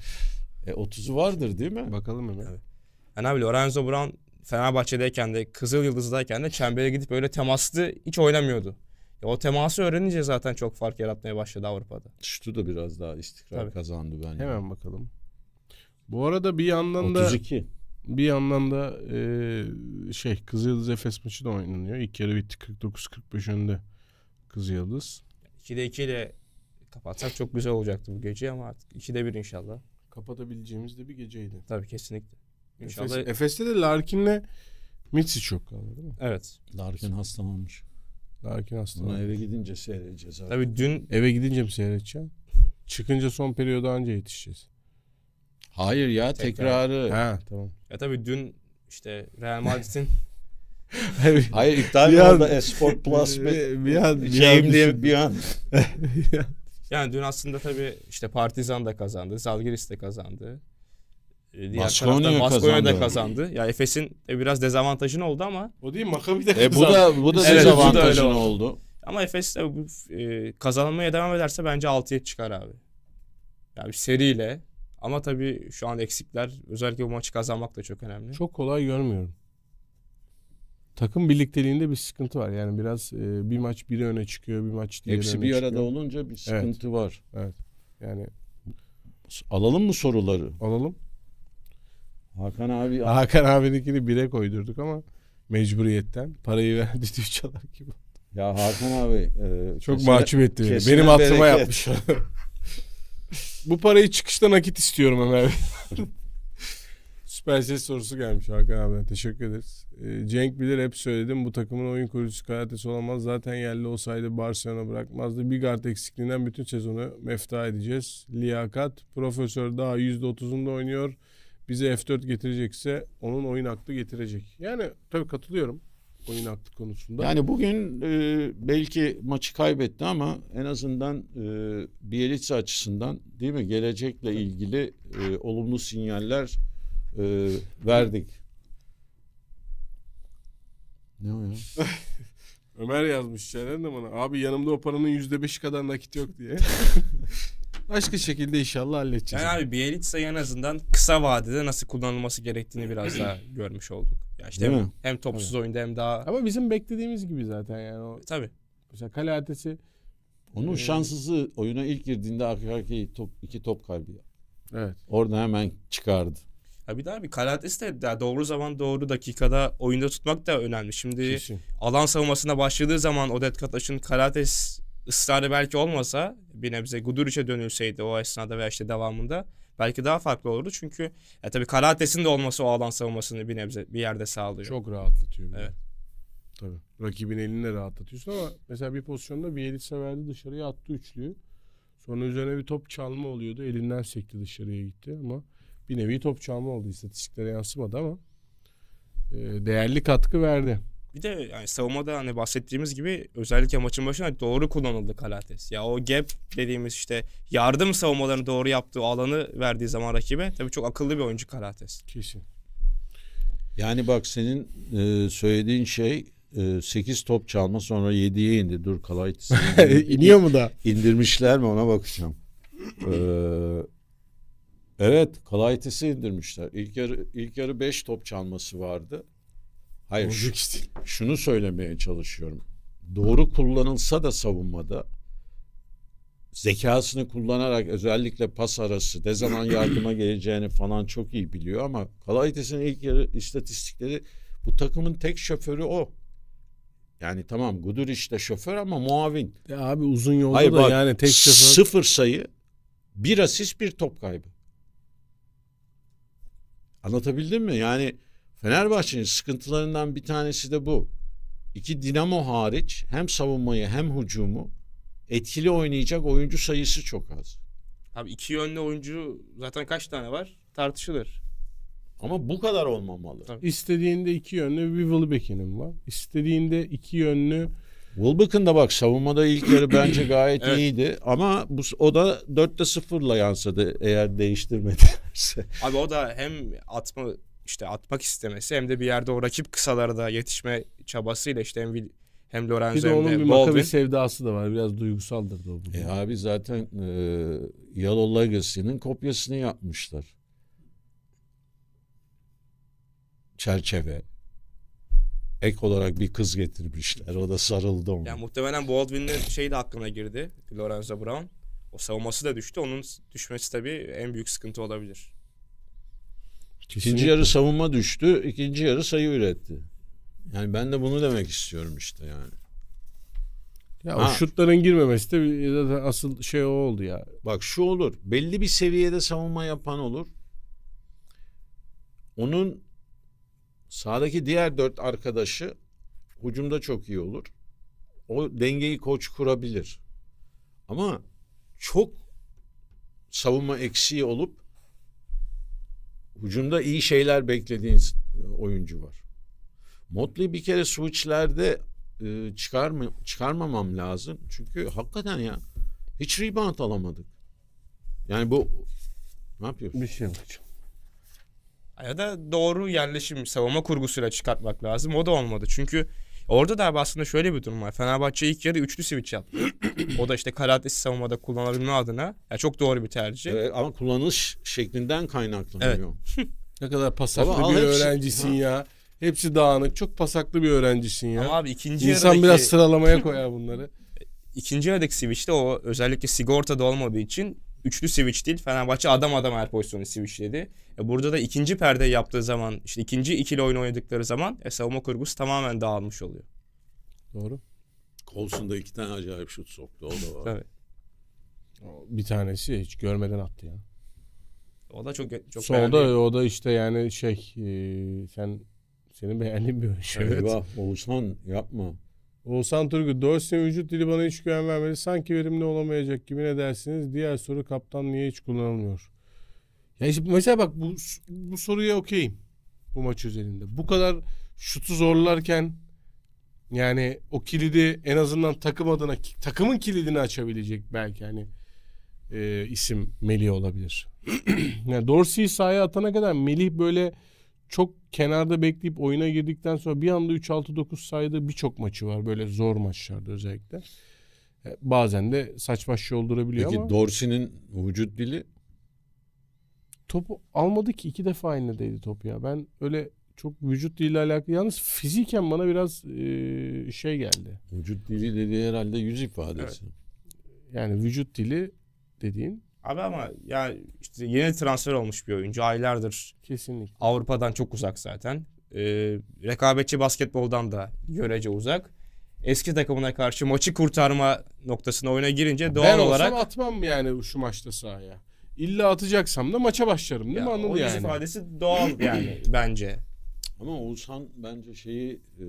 E 30'u vardır değil mi? Bakalım hemen. Evet. Yani abi Lorenzo Brown Fenerbahçe'deyken de Kızıl Yıldız'dayken de çembere gidip öyle temaslı hiç oynamıyordu. Ya o teması öğrenince zaten çok fark yaratmaya başladı Avrupa'da. Şutu da biraz daha istikrar Tabii. kazandı bence. Hemen bakalım. Bu arada bir yandan da 32. Bir yandan da e, şey Kızıldız Efes maçı da oynanıyor. İlk yarı bitti 49-45 önde Kızıldız. 2'de 2 ile kapatsak çok güzel olacaktı bu gece ama artık 2'de 1 inşallah. Kapatabileceğimiz de bir geceydi. Tabii kesinlikle. İnşallah... Efes, Efes'te de Larkin'le Mitsi çok kaldı değil mi? Evet. Larkin hastalanmış. Lakin aslında. Bunu eve gidince seyredeceğiz abi. Tabii dün eve gidince mi seyredeceğim? Çıkınca son periyoda anca yetişeceğiz. Hayır ya Tekrar. tekrarı. Ha tamam. Ya tabii dün işte Real Madrid'in Hayır iptal oldu. Esport Plus bir, bir an, bir an, diye bir an. yani dün aslında tabii işte Partizan da kazandı, Zalgiris de kazandı. E, diğer Baskonya Baskonya'da kazandı. kazandı. Ya Efes'in e, biraz dezavantajın oldu ama. O değil Makabi de kazandı. E, bu da bu da evet, dezavantajın oldu. oldu. Ama Efes de e, kazanmaya devam ederse bence 6'ya çıkar abi. Yani seriyle ama tabii şu an eksikler özellikle bu maçı kazanmak da çok önemli. Çok kolay görmüyorum. Takım birlikteliğinde bir sıkıntı var. Yani biraz e, bir maç biri öne çıkıyor, bir maç diğeri Hepsi öne bir arada çıkıyor. olunca bir sıkıntı evet. var. Evet. Yani alalım mı soruları? Alalım. Hakan abi Hakan abininkini bire koydurduk ama mecburiyetten parayı verdi düğün gibi. Ya Hakan abi e, çok mahcup etti beni. Benim aklıma yapmış. Bu parayı çıkışta nakit istiyorum Ömer Süper ses sorusu gelmiş Hakan abi. Teşekkür ederiz. E, Cenk bilir hep söyledim. Bu takımın oyun kurucusu kalitesi olamaz. Zaten yerli olsaydı Barcelona bırakmazdı. Bir guard eksikliğinden bütün sezonu mefta edeceğiz. Liyakat. Profesör daha %30'unda oynuyor bize F4 getirecekse onun oyun aklı getirecek. Yani tabii katılıyorum oyun aklı konusunda. Yani bugün e, belki maçı kaybetti ama en azından e, Bielitsa açısından değil mi gelecekle ilgili e, olumlu sinyaller e, verdik. Ne o ya? Ömer yazmış şeyler de bana. Abi yanımda o paranın yüzde beşi kadar nakit yok diye. Başka şekilde inşallah halledeceğiz. Yani abi Bielitsa'yı en azından kısa vadede nasıl kullanılması gerektiğini biraz daha görmüş olduk. Ya işte hem, hem topsuz Tabii. oyunda hem daha... Ama bizim beklediğimiz gibi zaten yani. O... Tabii. Mesela kale ertesi... Onun ee... şanssızı oyuna ilk girdiğinde arka arkaya top, iki top kaybı. Evet. Orada hemen çıkardı. Ya bir daha bir Kalates de doğru zaman doğru dakikada oyunda tutmak da önemli. Şimdi Kesin. alan savunmasına başladığı zaman Odet Kataş'ın Kalates ısrarı belki olmasa bir nebze Guduric'e dönülseydi o esnada veya işte devamında belki daha farklı olurdu. Çünkü ya e, tabii Karates'in de olması o alan savunmasını bir nebze bir yerde sağlıyor. Çok rahatlatıyor. Evet. Tabii. Rakibin elini de rahatlatıyorsun ama mesela bir pozisyonda Bielitsa verdi dışarıya attı üçlüyü. Sonra üzerine bir top çalma oluyordu. Elinden sekti dışarıya gitti ama bir nevi top çalma oldu. İstatistiklere yansımadı ama e, değerli katkı verdi. Bir de yani savunmada hani bahsettiğimiz gibi özellikle maçın başına doğru kullanıldı Kalates. Ya o gap dediğimiz işte yardım savunmalarını doğru yaptığı alanı verdiği zaman rakibe tabii çok akıllı bir oyuncu Kalates. Kesin. Yani bak senin e, söylediğin şey 8 e, top çalma sonra 7'ye indi. Dur Kalaitis. İniyor mu da? İndirmişler mi ona bakacağım. ee, evet Kalaitis'i indirmişler. İlk yarı, ilk yarı 5 top çalması vardı. Hayır. Olacak Şunu söylemeye çalışıyorum. Doğru kullanılsa da savunmada zekasını kullanarak özellikle pas arası ne zaman yardıma geleceğini falan çok iyi biliyor ama Kalaytes'in ilk yarı istatistikleri bu takımın tek şoförü o. Yani tamam Gudur işte şoför ama muavin. Ya abi uzun yolda Hayır, da bak, yani tek şoför. Sıfır sayı, bir asist, bir top kaybı. Anlatabildim mi? Yani Fenerbahçe'nin sıkıntılarından bir tanesi de bu. İki dinamo hariç hem savunmayı hem hücumu etkili oynayacak oyuncu sayısı çok az. Abi iki yönlü oyuncu zaten kaç tane var tartışılır. Ama bu kadar olmamalı. Tabii. İstediğinde iki yönlü bir Wilbeck'inin var. İstediğinde iki yönlü Wilbekin de bak savunmada ilk yarı bence gayet evet. iyiydi. Ama bu, o da 4'te 0'la yansıdı eğer değiştirmedilerse. Abi o da hem atma işte atmak istemesi hem de bir yerde o rakip kısalara da yetişme çabasıyla işte hem hem Lorenzo bir de onun hem de bir sevdası da var. Biraz duygusaldır da o. E abi zaten e, Yellow Legacy'nin kopyasını yapmışlar. Çerçeve. Ek olarak bir kız getirmişler. O da sarıldı ona. Yani muhtemelen Baldwin'in şeyi de aklına girdi. Lorenzo Brown. O savunması da düştü. Onun düşmesi tabii en büyük sıkıntı olabilir. Kesinlikle. İkinci yarı savunma düştü, ikinci yarı sayı üretti. Yani ben de bunu demek istiyorum işte yani. Ya ha. o şutların girmemesi de zaten asıl şey o oldu ya. Bak şu olur. Belli bir seviyede savunma yapan olur. Onun sağdaki diğer dört arkadaşı hucumda çok iyi olur. O dengeyi koç kurabilir. Ama çok savunma eksiği olup Ucunda iyi şeyler beklediğin e, oyuncu var. Motley bir kere switchlerde e, çıkarma, çıkarmamam lazım. Çünkü hakikaten ya hiç rebound alamadık. Yani bu ne yapıyorsun? Bir şey yok. Ya da doğru yerleşim savunma kurgusuyla çıkartmak lazım. O da olmadı. Çünkü Orada da aslında şöyle bir durum var. Fenerbahçe ilk yarı üçlü switch yaptı. o da işte Karates savunmada kullanabilme adına ya çok doğru bir tercih. Evet, ama kullanış şeklinden kaynaklanıyor. Evet. ne kadar pasaklı ama bir öğrencisin ha. ya. Hepsi dağınık. Çok pasaklı bir öğrencisin ya. Ama abi ikinci İnsan yarıdaki... biraz sıralamaya koyar bunları. ikinci yarıdaki switch'te o özellikle sigortada olmadığı için üçlü switch değil. Fenerbahçe adam adam her pozisyonu switchledi. E, burada da ikinci perde yaptığı zaman işte ikinci ikili oyun oynadıkları zaman e, savunma kurgusu tamamen dağılmış oluyor. Doğru. Kolsunda iki tane acayip şut soktu. O da var. Tabii. Bir tanesi hiç görmeden attı ya. O da çok çok Solda beğendim. o da işte yani şey e, sen senin beğendiğin bir şey. Evet. Oğuzhan yapma. Oğuzhan Turgut, Dorsey'in vücut dili bana hiç güven vermedi. Sanki verimli olamayacak gibi ne dersiniz? Diğer soru kaptan niye hiç kullanılmıyor? Ya yani mesela bak bu, bu soruya okeyim. Bu maç üzerinde. Bu kadar şutu zorlarken yani o kilidi en azından takım adına takımın kilidini açabilecek belki hani e, isim Melih olabilir. yani Dorsey'i sahaya atana kadar Melih böyle çok kenarda bekleyip oyuna girdikten sonra bir anda 3-6-9 sayıda birçok maçı var. Böyle zor maçlarda özellikle. E, bazen de saç baş yoldurabiliyor Peki, ama. Peki Dorsi'nin vücut dili? Topu almadı ki iki defa aynı değdi top ya. Ben öyle çok vücut diliyle alakalı. Yalnız fiziken bana biraz e, şey geldi. Vücut dili dedi herhalde yüz ifadesi. Evet. Yani vücut dili dediğin Abi ama yani işte yeni transfer olmuş bir oyuncu. Aylardır kesinlikle Avrupa'dan çok uzak zaten. Ee, rekabetçi basketboldan da görece uzak. Eski takımına karşı maçı kurtarma noktasına oyuna girince doğal ben olarak... Ben olsam atmam yani şu maçta sahaya. İlla atacaksam da maça başlarım değil ya, mi Anıl yani? ifadesi doğal yani bence. Ama Oğuzhan bence şeyi e,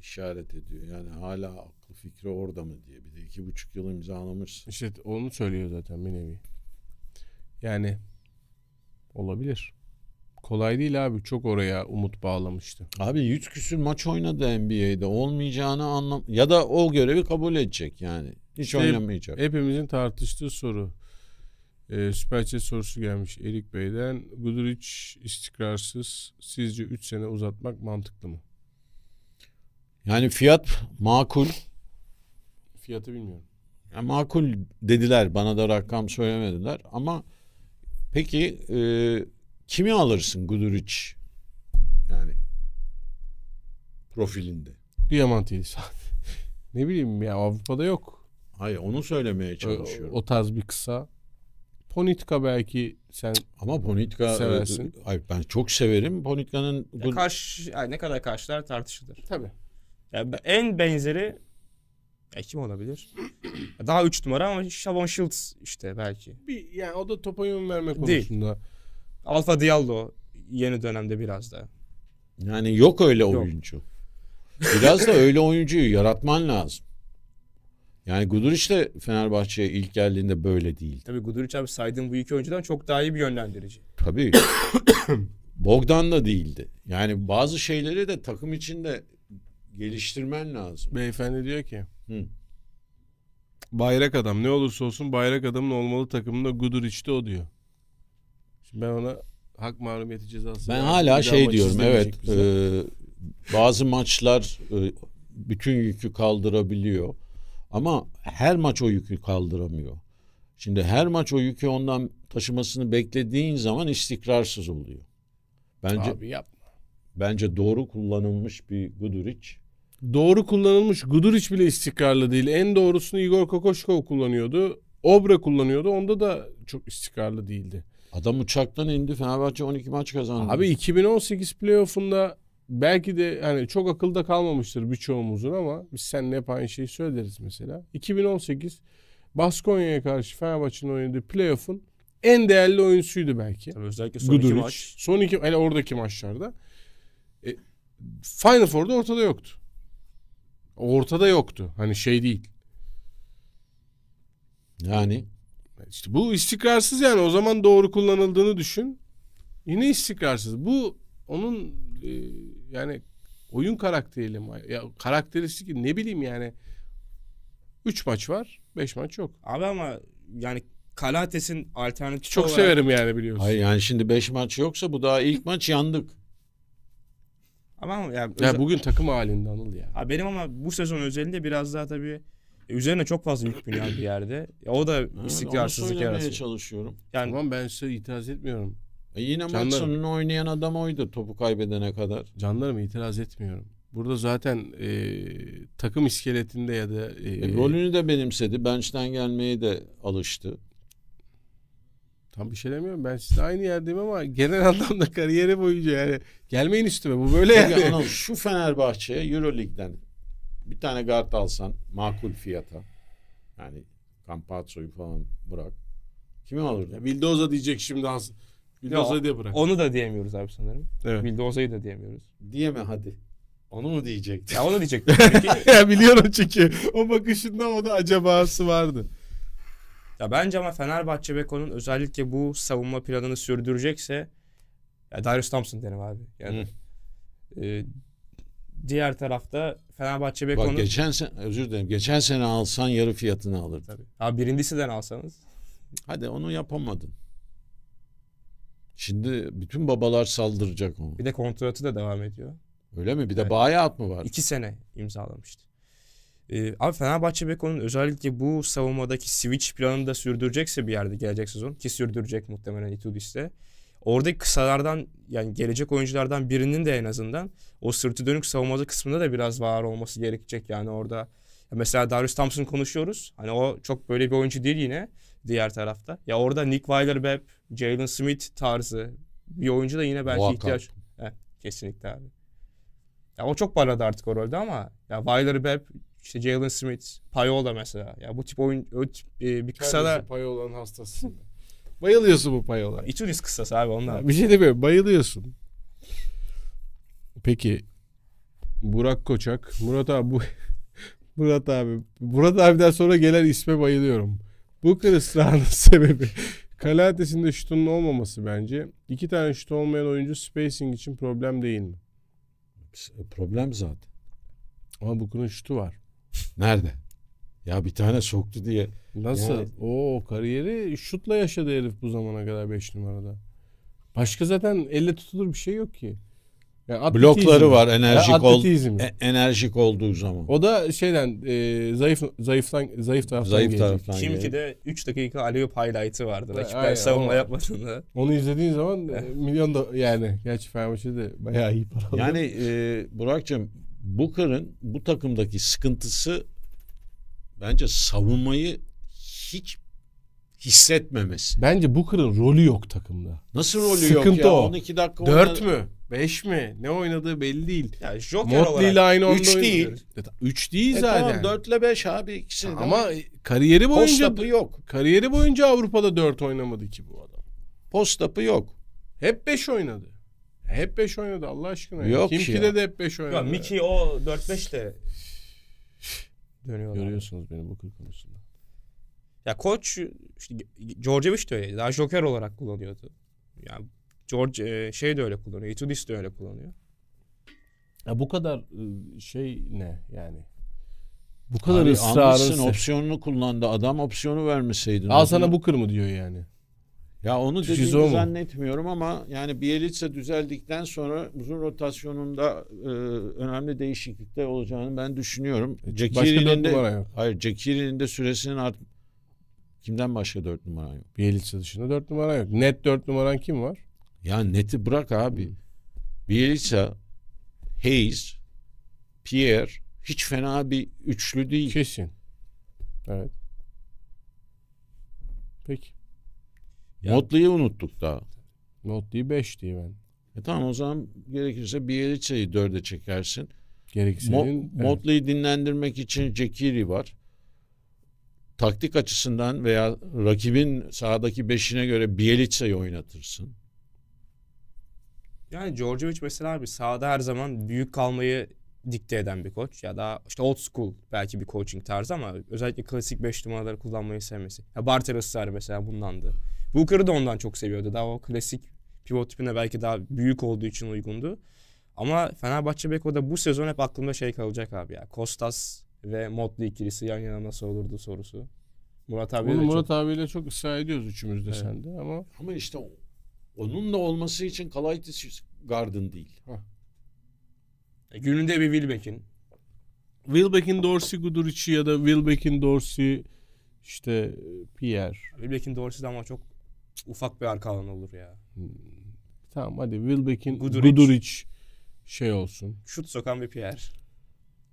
işaret ediyor. Yani hala aklı fikri orada mı diye. Bir de iki buçuk yıl imzalamışsın. İşte onu söylüyor zaten bir nevi. Yani olabilir. Kolay değil abi. Çok oraya umut bağlamıştı. Abi 100 küsür maç oynadı NBA'de. Olmayacağını anlam ya da o görevi kabul edecek yani. Hiç işte oynamayacak. Hepimizin tartıştığı soru. Ee, süper chat sorusu gelmiş Erik Bey'den. Guduric istikrarsız. Sizce 3 sene uzatmak mantıklı mı? Yani fiyat makul. Fiyatı bilmiyorum. Ya makul dediler. Bana da rakam söylemediler ama Peki e, kimi alırsın Guduric? Yani profilinde. Diamantidis. ne bileyim ya Avrupa'da yok. Hayır onu söylemeye çalışıyorum. O, o tarz bir kısa. Ponitka belki sen ama Ponitka e, seversin. Ay ben çok severim Ponitka'nın. Ya karşı yani ne kadar karşılar tartışılır. Tabii. Yani en benzeri ya kim olabilir? Daha 3 numara ama Shabon Shields işte belki. Bir, yani o da topa yön verme konusunda. Değil. Alfa Diallo yeni dönemde biraz da. Yani yok öyle yok. oyuncu. Biraz da öyle oyuncuyu yaratman lazım. Yani Guduric de Fenerbahçe'ye ilk geldiğinde böyle değil. Tabii Guduric abi saydığım bu iki oyuncudan çok daha iyi bir yönlendirici. Tabii. Bogdan da değildi. Yani bazı şeyleri de takım içinde geliştirmen lazım. Beyefendi diyor ki. Hı. Bayrak adam ne olursa olsun bayrak adamın olmalı takımında Gudur içti o diyor. Şimdi ben ona hak mağlubiyeti cezası. Ben hala şey diyorum evet e, bazı maçlar e, bütün yükü kaldırabiliyor ama her maç o yükü kaldıramıyor. Şimdi her maç o yükü ondan taşımasını beklediğin zaman istikrarsız oluyor. Bence Abi yapma. Bence doğru kullanılmış bir Guduric doğru kullanılmış Guduric bile istikrarlı değil. En doğrusunu Igor Kokoşkov kullanıyordu. Obra kullanıyordu. Onda da çok istikrarlı değildi. Adam uçaktan indi. Fenerbahçe 12 maç kazandı. Abi 2018 playoff'unda belki de hani çok akılda kalmamıştır birçoğumuzun ama biz seninle hep aynı şeyi söyleriz mesela. 2018 Baskonya'ya karşı Fenerbahçe'nin oynadığı playoff'un en değerli oyuncusuydu belki. Tabii özellikle son Guduric. iki maç. Son iki, hani oradaki maçlarda. E, Final Four'da ortada yoktu. Ortada yoktu. Hani şey değil. Yani işte bu istikrarsız yani o zaman doğru kullanıldığını düşün. Yine istikrarsız. Bu onun e, yani oyun karakteriyle mi? Ya karakteristik ne bileyim yani. Üç maç var, beş maç yok. Abi ama yani Kalates'in alternatifi Çok olarak... severim yani biliyorsun. Hayır yani şimdi beş maç yoksa bu daha ilk maç yandık. Ama ya, yani ya bugün takım halinde Anıl ya. Abi benim ama bu sezon özelinde biraz daha tabii e, üzerine çok fazla yük binen bir yerde. O da evet, istikrarsızlık yaratıyor. çalışıyorum. Yani, tamam ben size itiraz etmiyorum. E yine Canlarım. maç oynayan adam oydu topu kaybedene kadar. Canlarım itiraz etmiyorum. Burada zaten e, takım iskeletinde ya da... E, e, rolünü de benimsedi. Bençten gelmeye de alıştı. Tam bir şey demiyorum. Ben sizinle aynı yerdeyim ama genel anlamda kariyeri boyunca yani gelmeyin üstüme. Bu böyle yani. yani anam, şu Fenerbahçe'ye Euroleague'den bir tane guard alsan makul fiyata. Yani Campazzo'yu falan bırak. Kimi alır? Ya, Vildoza diyecek şimdi aslında. Vildoza'yı da bırak. Onu da diyemiyoruz abi sanırım. Evet. Vildoza'yı da diyemiyoruz. Diyeme hadi. Onu mu diyecektin? Ya onu diyecektim. ya biliyorum çünkü. O bakışında o da acabası vardı. Ya bence ama Fenerbahçe Beko'nun özellikle bu savunma planını sürdürecekse ya Darius Thompson derim abi. Yani e, diğer tarafta Fenerbahçe Beko'nun... Bak geçen sene özür dilerim. Geçen sene alsan yarı fiyatını alırdın. Tabii. Abi birincisinden alsanız. Hadi onu yapamadın. Şimdi bütün babalar saldıracak onu. Bir de kontratı da devam ediyor. Öyle mi? Bir evet. de bayağı mı var? İki sene imzalamıştı. E, abi Fenerbahçe Beko'nun özellikle bu savunmadaki switch planını da sürdürecekse bir yerde gelecek sezon ki sürdürecek muhtemelen Itudis'te. Oradaki kısalardan yani gelecek oyunculardan birinin de en azından o sırtı dönük savunmada kısmında da biraz var olması gerekecek yani orada. Mesela Darius Thompson konuşuyoruz. Hani o çok böyle bir oyuncu değil yine diğer tarafta. Ya orada Nick Weilerbeck, Jalen Smith tarzı bir oyuncu da yine belki Muhakkak. ihtiyaç. He, kesinlikle abi. Ya o çok parladı artık o rolde ama ya Weilerbeck, işte Jalen Smith, Payola mesela. Ya bu tip oyun o tip, e, bir kısa da Payola'nın hastası. Bayılıyorsun bu Payola. İturis kısası abi onlar. Bir şey demiyorum. Bayılıyorsun. Peki Burak Koçak, Murat abi bu Murat abi. Murat abiden sonra gelen isme bayılıyorum. Bu kadar ısrarın sebebi Kalates'in de şutunun olmaması bence. İki tane şut olmayan oyuncu spacing için problem değil mi? Problem zaten. Ama bu Bukun'un şutu var. Nerede? Ya bir tane soktu diye. Nasıl? Yani... Oo kariyeri şutla yaşadı herif bu zamana kadar 5 numarada. Başka zaten elle tutulur bir şey yok ki. Yani Blokları var enerjik yani ol, e, enerjik olduğu zaman. O da şeyden e, zayıf zayıftan zayıf taraftan zayıf gelecek. taraftan. Şimki de 3 dakika alley highlight'ı vardı. Rakipler Aynen, savunma o. yapmadığında. Onu izlediğin zaman milyon da yani gerçi Fenerbahçe'de bayağı iyi para. Yani e, Burak'cığım Booker'ın bu takımdaki sıkıntısı bence savunmayı hiç hissetmemesi. Bence Booker'ın rolü yok takımda. Nasıl rolü Sıkıntı yok ya? O. 12 dakika 4 oynadı. mü? 5 mi? Ne oynadığı belli değil. Yani Joker Motley ile aynı onda 3 değil. 3 e, değil e zaten. Tamam 4 ile 5 abi ikisi. Ama kariyeri boyunca Postapı yok. Kariyeri boyunca Avrupa'da 4 oynamadı ki bu adam. Postapı yok. Hep 5 oynadı. Hep 5 oynadı Allah aşkına. Yok Kimki'de ya. de hep 5 oynadı. Ya Mickey o 4-5 de dönüyorlar. Görüyorsunuz beni bu konusunda. Ya koç işte Georgevich de öyleydi. Daha joker olarak kullanıyordu. ya George e, şey de öyle kullanıyor. Itudis de öyle kullanıyor. Ya bu kadar e, şey ne yani? Bu kadar Abi, ısrarın opsiyonunu kullandı. Adam opsiyonu vermeseydin. Al sana bu kırmı diyor yani. Ya onu dediğimi zannetmiyorum ama yani Bielitsa düzeldikten sonra uzun rotasyonunda e, önemli değişiklikte olacağını ben düşünüyorum. E, Cekiri'nin de hayır Cekiri'nin de süresinin art kimden başka dört numara yok? Bielitsa dışında dört numara yok. Net dört numaran kim var? Ya neti bırak abi. Hmm. Bielitsa, Hayes, Pierre hiç fena bir üçlü değil. Kesin. Evet. Peki. Yani, Motley'i unuttuk da. Motley 5 diye ben. E tamam o zaman gerekirse Bielitsa'yı 4'e çekersin. Gerekirse. Mo- evet. Motley'i dinlendirmek için Cekiri var. Taktik açısından veya rakibin sahadaki beşine göre Bielitsa'yı oynatırsın. Yani Djordjevic mesela abi sahada her zaman büyük kalmayı dikte eden bir koç ya da işte old school belki bir coaching tarzı ama özellikle klasik 5 numaraları kullanmayı sevmesi. Ya Bartel ısrarı mesela bundandı. Booker'ı da ondan çok seviyordu. Daha o klasik pivot tipine belki daha büyük olduğu için uygundu. Ama Fenerbahçe Beko'da bu sezon hep aklımda şey kalacak abi ya. Kostas ve Motley ikilisi yan yana nasıl olurdu sorusu. Murat abi Bunu Murat çok... abiyle çok ısrar ediyoruz üçümüz de evet. sende ama. Ama işte onun da olması için Kalaitis Garden değil. E, gününde bir Wilbeck'in. Wilbeck'in Dorsey Guduric'i ya da Wilbeck'in Dorsey işte Pierre. Wilbeck'in Dorsey'de ama çok Ufak bir arka alan olur ya. Hmm. Tamam hadi Wilbeck'in Guduric. Guduric şey olsun. Şut sokan bir Pierre.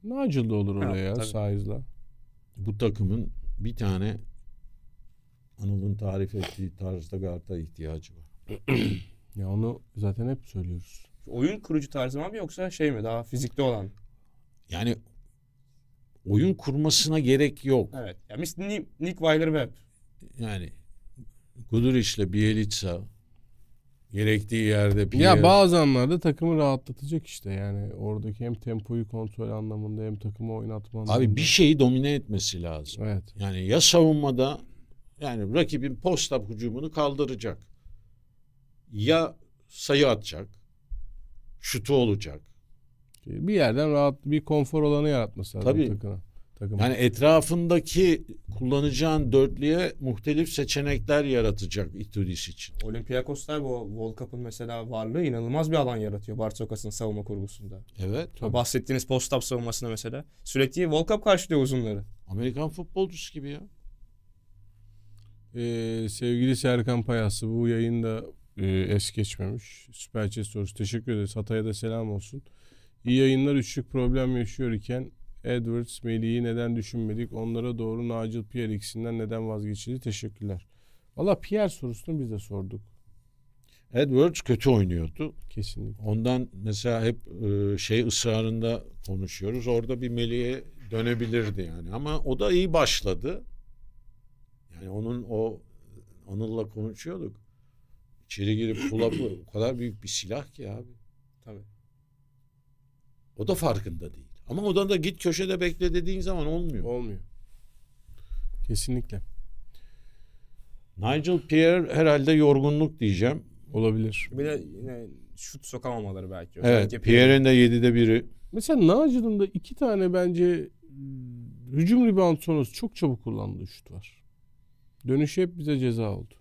Nigel da olur oraya ya Saiz'la. Bu takımın bir tane Anıl'ın tarif ettiği tarzda garda ihtiyacı var. ya onu zaten hep söylüyoruz. Oyun kurucu tarzı mı yoksa şey mi daha fizikli olan? Yani oyun kurmasına gerek yok. Evet. Ya yani Nick, Weiler Webb. Yani Kuduriç'le Bielitsa gerektiği yerde Pierre. Ya bazı anlarda takımı rahatlatacak işte yani oradaki hem tempoyu kontrol anlamında hem takımı oynatma anlamında. Abi bir şeyi domine etmesi lazım. Evet. Yani ya savunmada yani rakibin post up hücumunu kaldıracak. Ya sayı atacak. Şutu olacak. Bir yerden rahat bir konfor alanı yaratması lazım Tabii. takına takım. Yani etrafındaki kullanacağın dörtlüye muhtelif seçenekler yaratacak Itudis için. Olympiakos'ta bu World Cup'ın mesela varlığı inanılmaz bir alan yaratıyor Bartokas'ın savunma kurgusunda. Evet. Tabii. Bahsettiğiniz post-up savunmasında mesela sürekli World Cup karşılıyor uzunları. Amerikan futbolcusu gibi ya. Ee, sevgili Serkan Payası bu yayında e, es geçmemiş. Süper Chat sorusu. Teşekkür ederiz. Hatay'a da selam olsun. İyi yayınlar. Üçlük problem yaşıyor iken Edwards, Melih'i neden düşünmedik? Onlara doğru Nigel Pierre ikisinden neden vazgeçildi? Teşekkürler. Valla Pierre sorusunu biz de sorduk. Edwards kötü oynuyordu. Kesinlikle. Ondan mesela hep e, şey ısrarında konuşuyoruz. Orada bir Melih'e dönebilirdi yani. Ama o da iyi başladı. Yani onun o Anıl'la konuşuyorduk. İçeri girip kulabı o kadar büyük bir silah ki abi. Tabii. O da farkında değil. Ama odanda git köşede bekle dediğin zaman olmuyor. Olmuyor. Kesinlikle. Nigel Pierre herhalde yorgunluk diyeceğim. Olabilir. Bir de yine şut sokamamaları belki. Özellikle evet. Pierre'in de 7'de biri. Mesela Nigel'ın da iki tane bence hücum rebound sonrası çok çabuk kullandığı şut var. Dönüşü hep bize ceza oldu.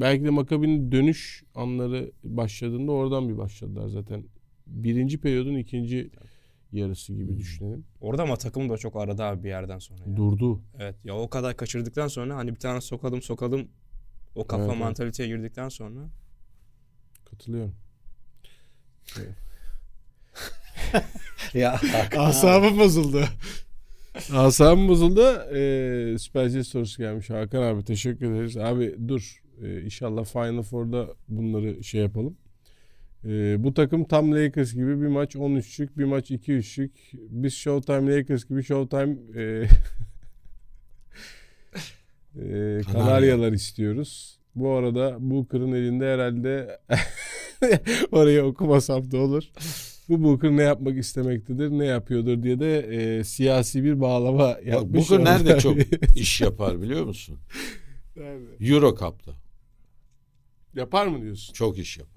Belki de Makabi'nin dönüş anları başladığında oradan bir başladılar zaten. Birinci periyodun ikinci evet yarısı gibi hmm. düşünelim. Orada ama takım da çok arada abi bir yerden sonra. Yani. Durdu. Evet ya o kadar kaçırdıktan sonra hani bir tane sokalım sokalım o kafa evet, mantaliteye evet. girdikten sonra. Katılıyorum. ya asabım bozuldu. Asabım bozuldu. Ee, Süper sorusu gelmiş. Hakan abi teşekkür ederiz. Abi dur. Ee, inşallah Final Four'da bunları şey yapalım. Ee, bu takım tam Lakers gibi bir maç 10 üçlük, bir maç 2 üçlük. Biz Showtime Lakers gibi Showtime e, e, Kanaryalar istiyoruz. Bu arada Booker'ın elinde herhalde orayı okumasam da olur. Bu Booker ne yapmak istemektedir, ne yapıyordur diye de e, siyasi bir bağlama yapmış. Booker orada. nerede çok iş yapar biliyor musun? Nerede? Euro Cup'ta. Yapar mı diyorsun? Çok iş yapar.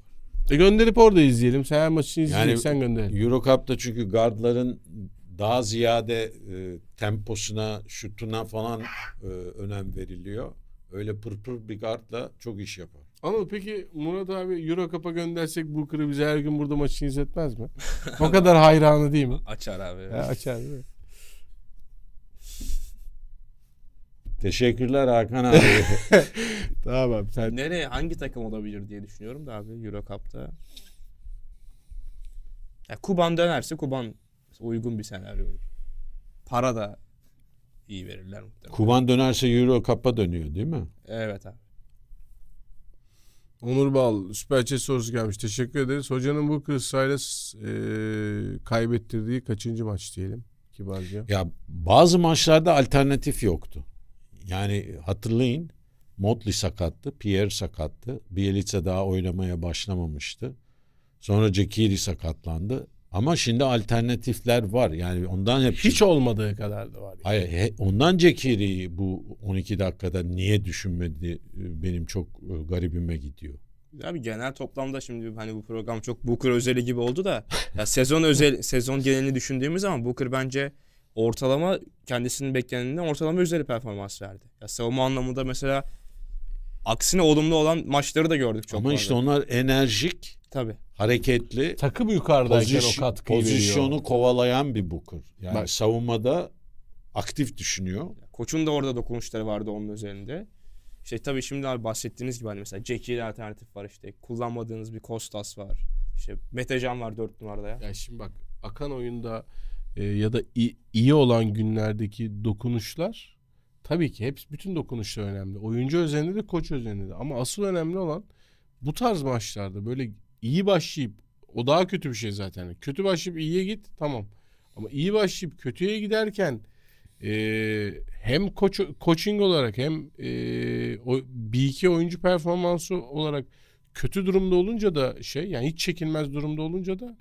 E gönderip orada izleyelim. Sen her maçını izleyeceksen yani, gönderelim. Euro Cup'ta çünkü gardların daha ziyade e, temposuna, şutuna falan e, önem veriliyor. Öyle pırpır pır bir gardla çok iş yapar. Anıl peki Murat abi Euro Cup'a göndersek bu kırı bize her gün burada maçını izletmez mi? o kadar hayranı değil mi? Açar abi. Ya, açar değil mi? Teşekkürler Hakan abi. tamam Sen... Nereye, hangi takım olabilir diye düşünüyorum da abi Euro Cup'ta. Ya Kuban dönerse Kuban uygun bir senaryo Para da iyi verirler muhtemelen. Kuban dönerse Euro Cup'a dönüyor değil mi? Evet abi. Onur Bal süper chat sorusu gelmiş. Teşekkür ederiz. Hocanın bu kısayla e, kaybettirdiği kaçıncı maç diyelim kibarca? Ya bazı maçlarda alternatif yoktu. Yani e, hatırlayın Motley sakattı, Pierre sakattı. Bielitsa daha oynamaya başlamamıştı. Sonra Cekiri sakatlandı. Ama şimdi alternatifler var. Yani ondan hep hiç olmadığı kadar da var. Yani. Hayır, he, ondan Cekiri bu 12 dakikada niye düşünmedi e, benim çok e, garibime gidiyor. Abi genel toplamda şimdi hani bu program çok Booker özeli gibi oldu da ya sezon özel sezon genelini düşündüğümüz zaman Booker bence ortalama kendisinin beklenenden ortalama üzeri performans verdi. Ya savunma anlamında mesela aksine olumlu olan maçları da gördük çok Ama fazla. işte onlar enerjik, tabi hareketli, takım yukarıdayken pozisyon, o katkıyı pozisyonu veriyor. kovalayan bir bukur. Yani Bak, savunmada aktif düşünüyor. Koçun da orada dokunuşları vardı onun üzerinde. İşte tabii şimdi abi bahsettiğiniz gibi hani mesela Jackie'li alternatif var işte. Kullanmadığınız bir Kostas var. İşte Metecan var dört numarada ya. Ya şimdi bak akan oyunda e, ya da iyi, olan günlerdeki dokunuşlar tabii ki hepsi bütün dokunuşlar önemli. Oyuncu özelinde de koç özelinde de ama asıl önemli olan bu tarz maçlarda böyle iyi başlayıp o daha kötü bir şey zaten. Kötü başlayıp iyiye git tamam. Ama iyi başlayıp kötüye giderken e, hem koç coaching olarak hem e, o bir iki oyuncu performansı olarak kötü durumda olunca da şey yani hiç çekinmez durumda olunca da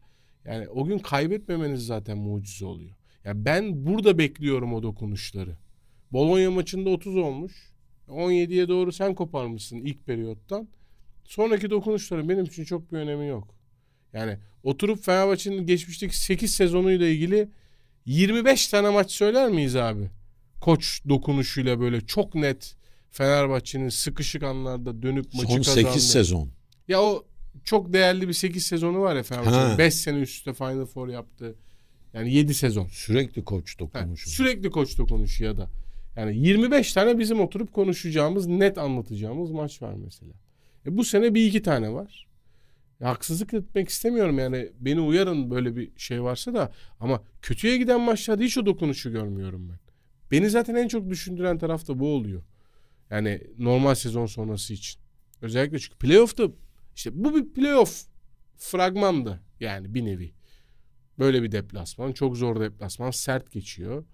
yani o gün kaybetmemeniz zaten mucize oluyor. Ya yani ben burada bekliyorum o dokunuşları. Bologna maçında 30 olmuş. 17'ye doğru sen koparmışsın ilk periyottan. Sonraki dokunuşların benim için çok bir önemi yok. Yani oturup Fenerbahçe'nin geçmişteki 8 sezonuyla ilgili 25 tane maç söyler miyiz abi? Koç dokunuşuyla böyle çok net Fenerbahçe'nin sıkışık anlarda dönüp maçı Son kazandı. Son 8 sezon. Ya o çok değerli bir 8 sezonu var efendim. 5 sene üst üste Final Four yaptı. Yani 7 sezon. Sürekli koç konuşuyor. Sürekli koç konuşuyor ya da. Yani 25 tane bizim oturup konuşacağımız, net anlatacağımız maç var mesela. E bu sene bir iki tane var. E haksızlık etmek istemiyorum yani beni uyarın böyle bir şey varsa da ama kötüye giden maçlarda hiç o dokunuşu görmüyorum ben. Beni zaten en çok düşündüren taraf da bu oluyor. Yani normal sezon sonrası için. Özellikle çünkü playoff'ta işte bu bir playoff fragmandı yani bir nevi. Böyle bir deplasman. Çok zor deplasman. Sert geçiyor.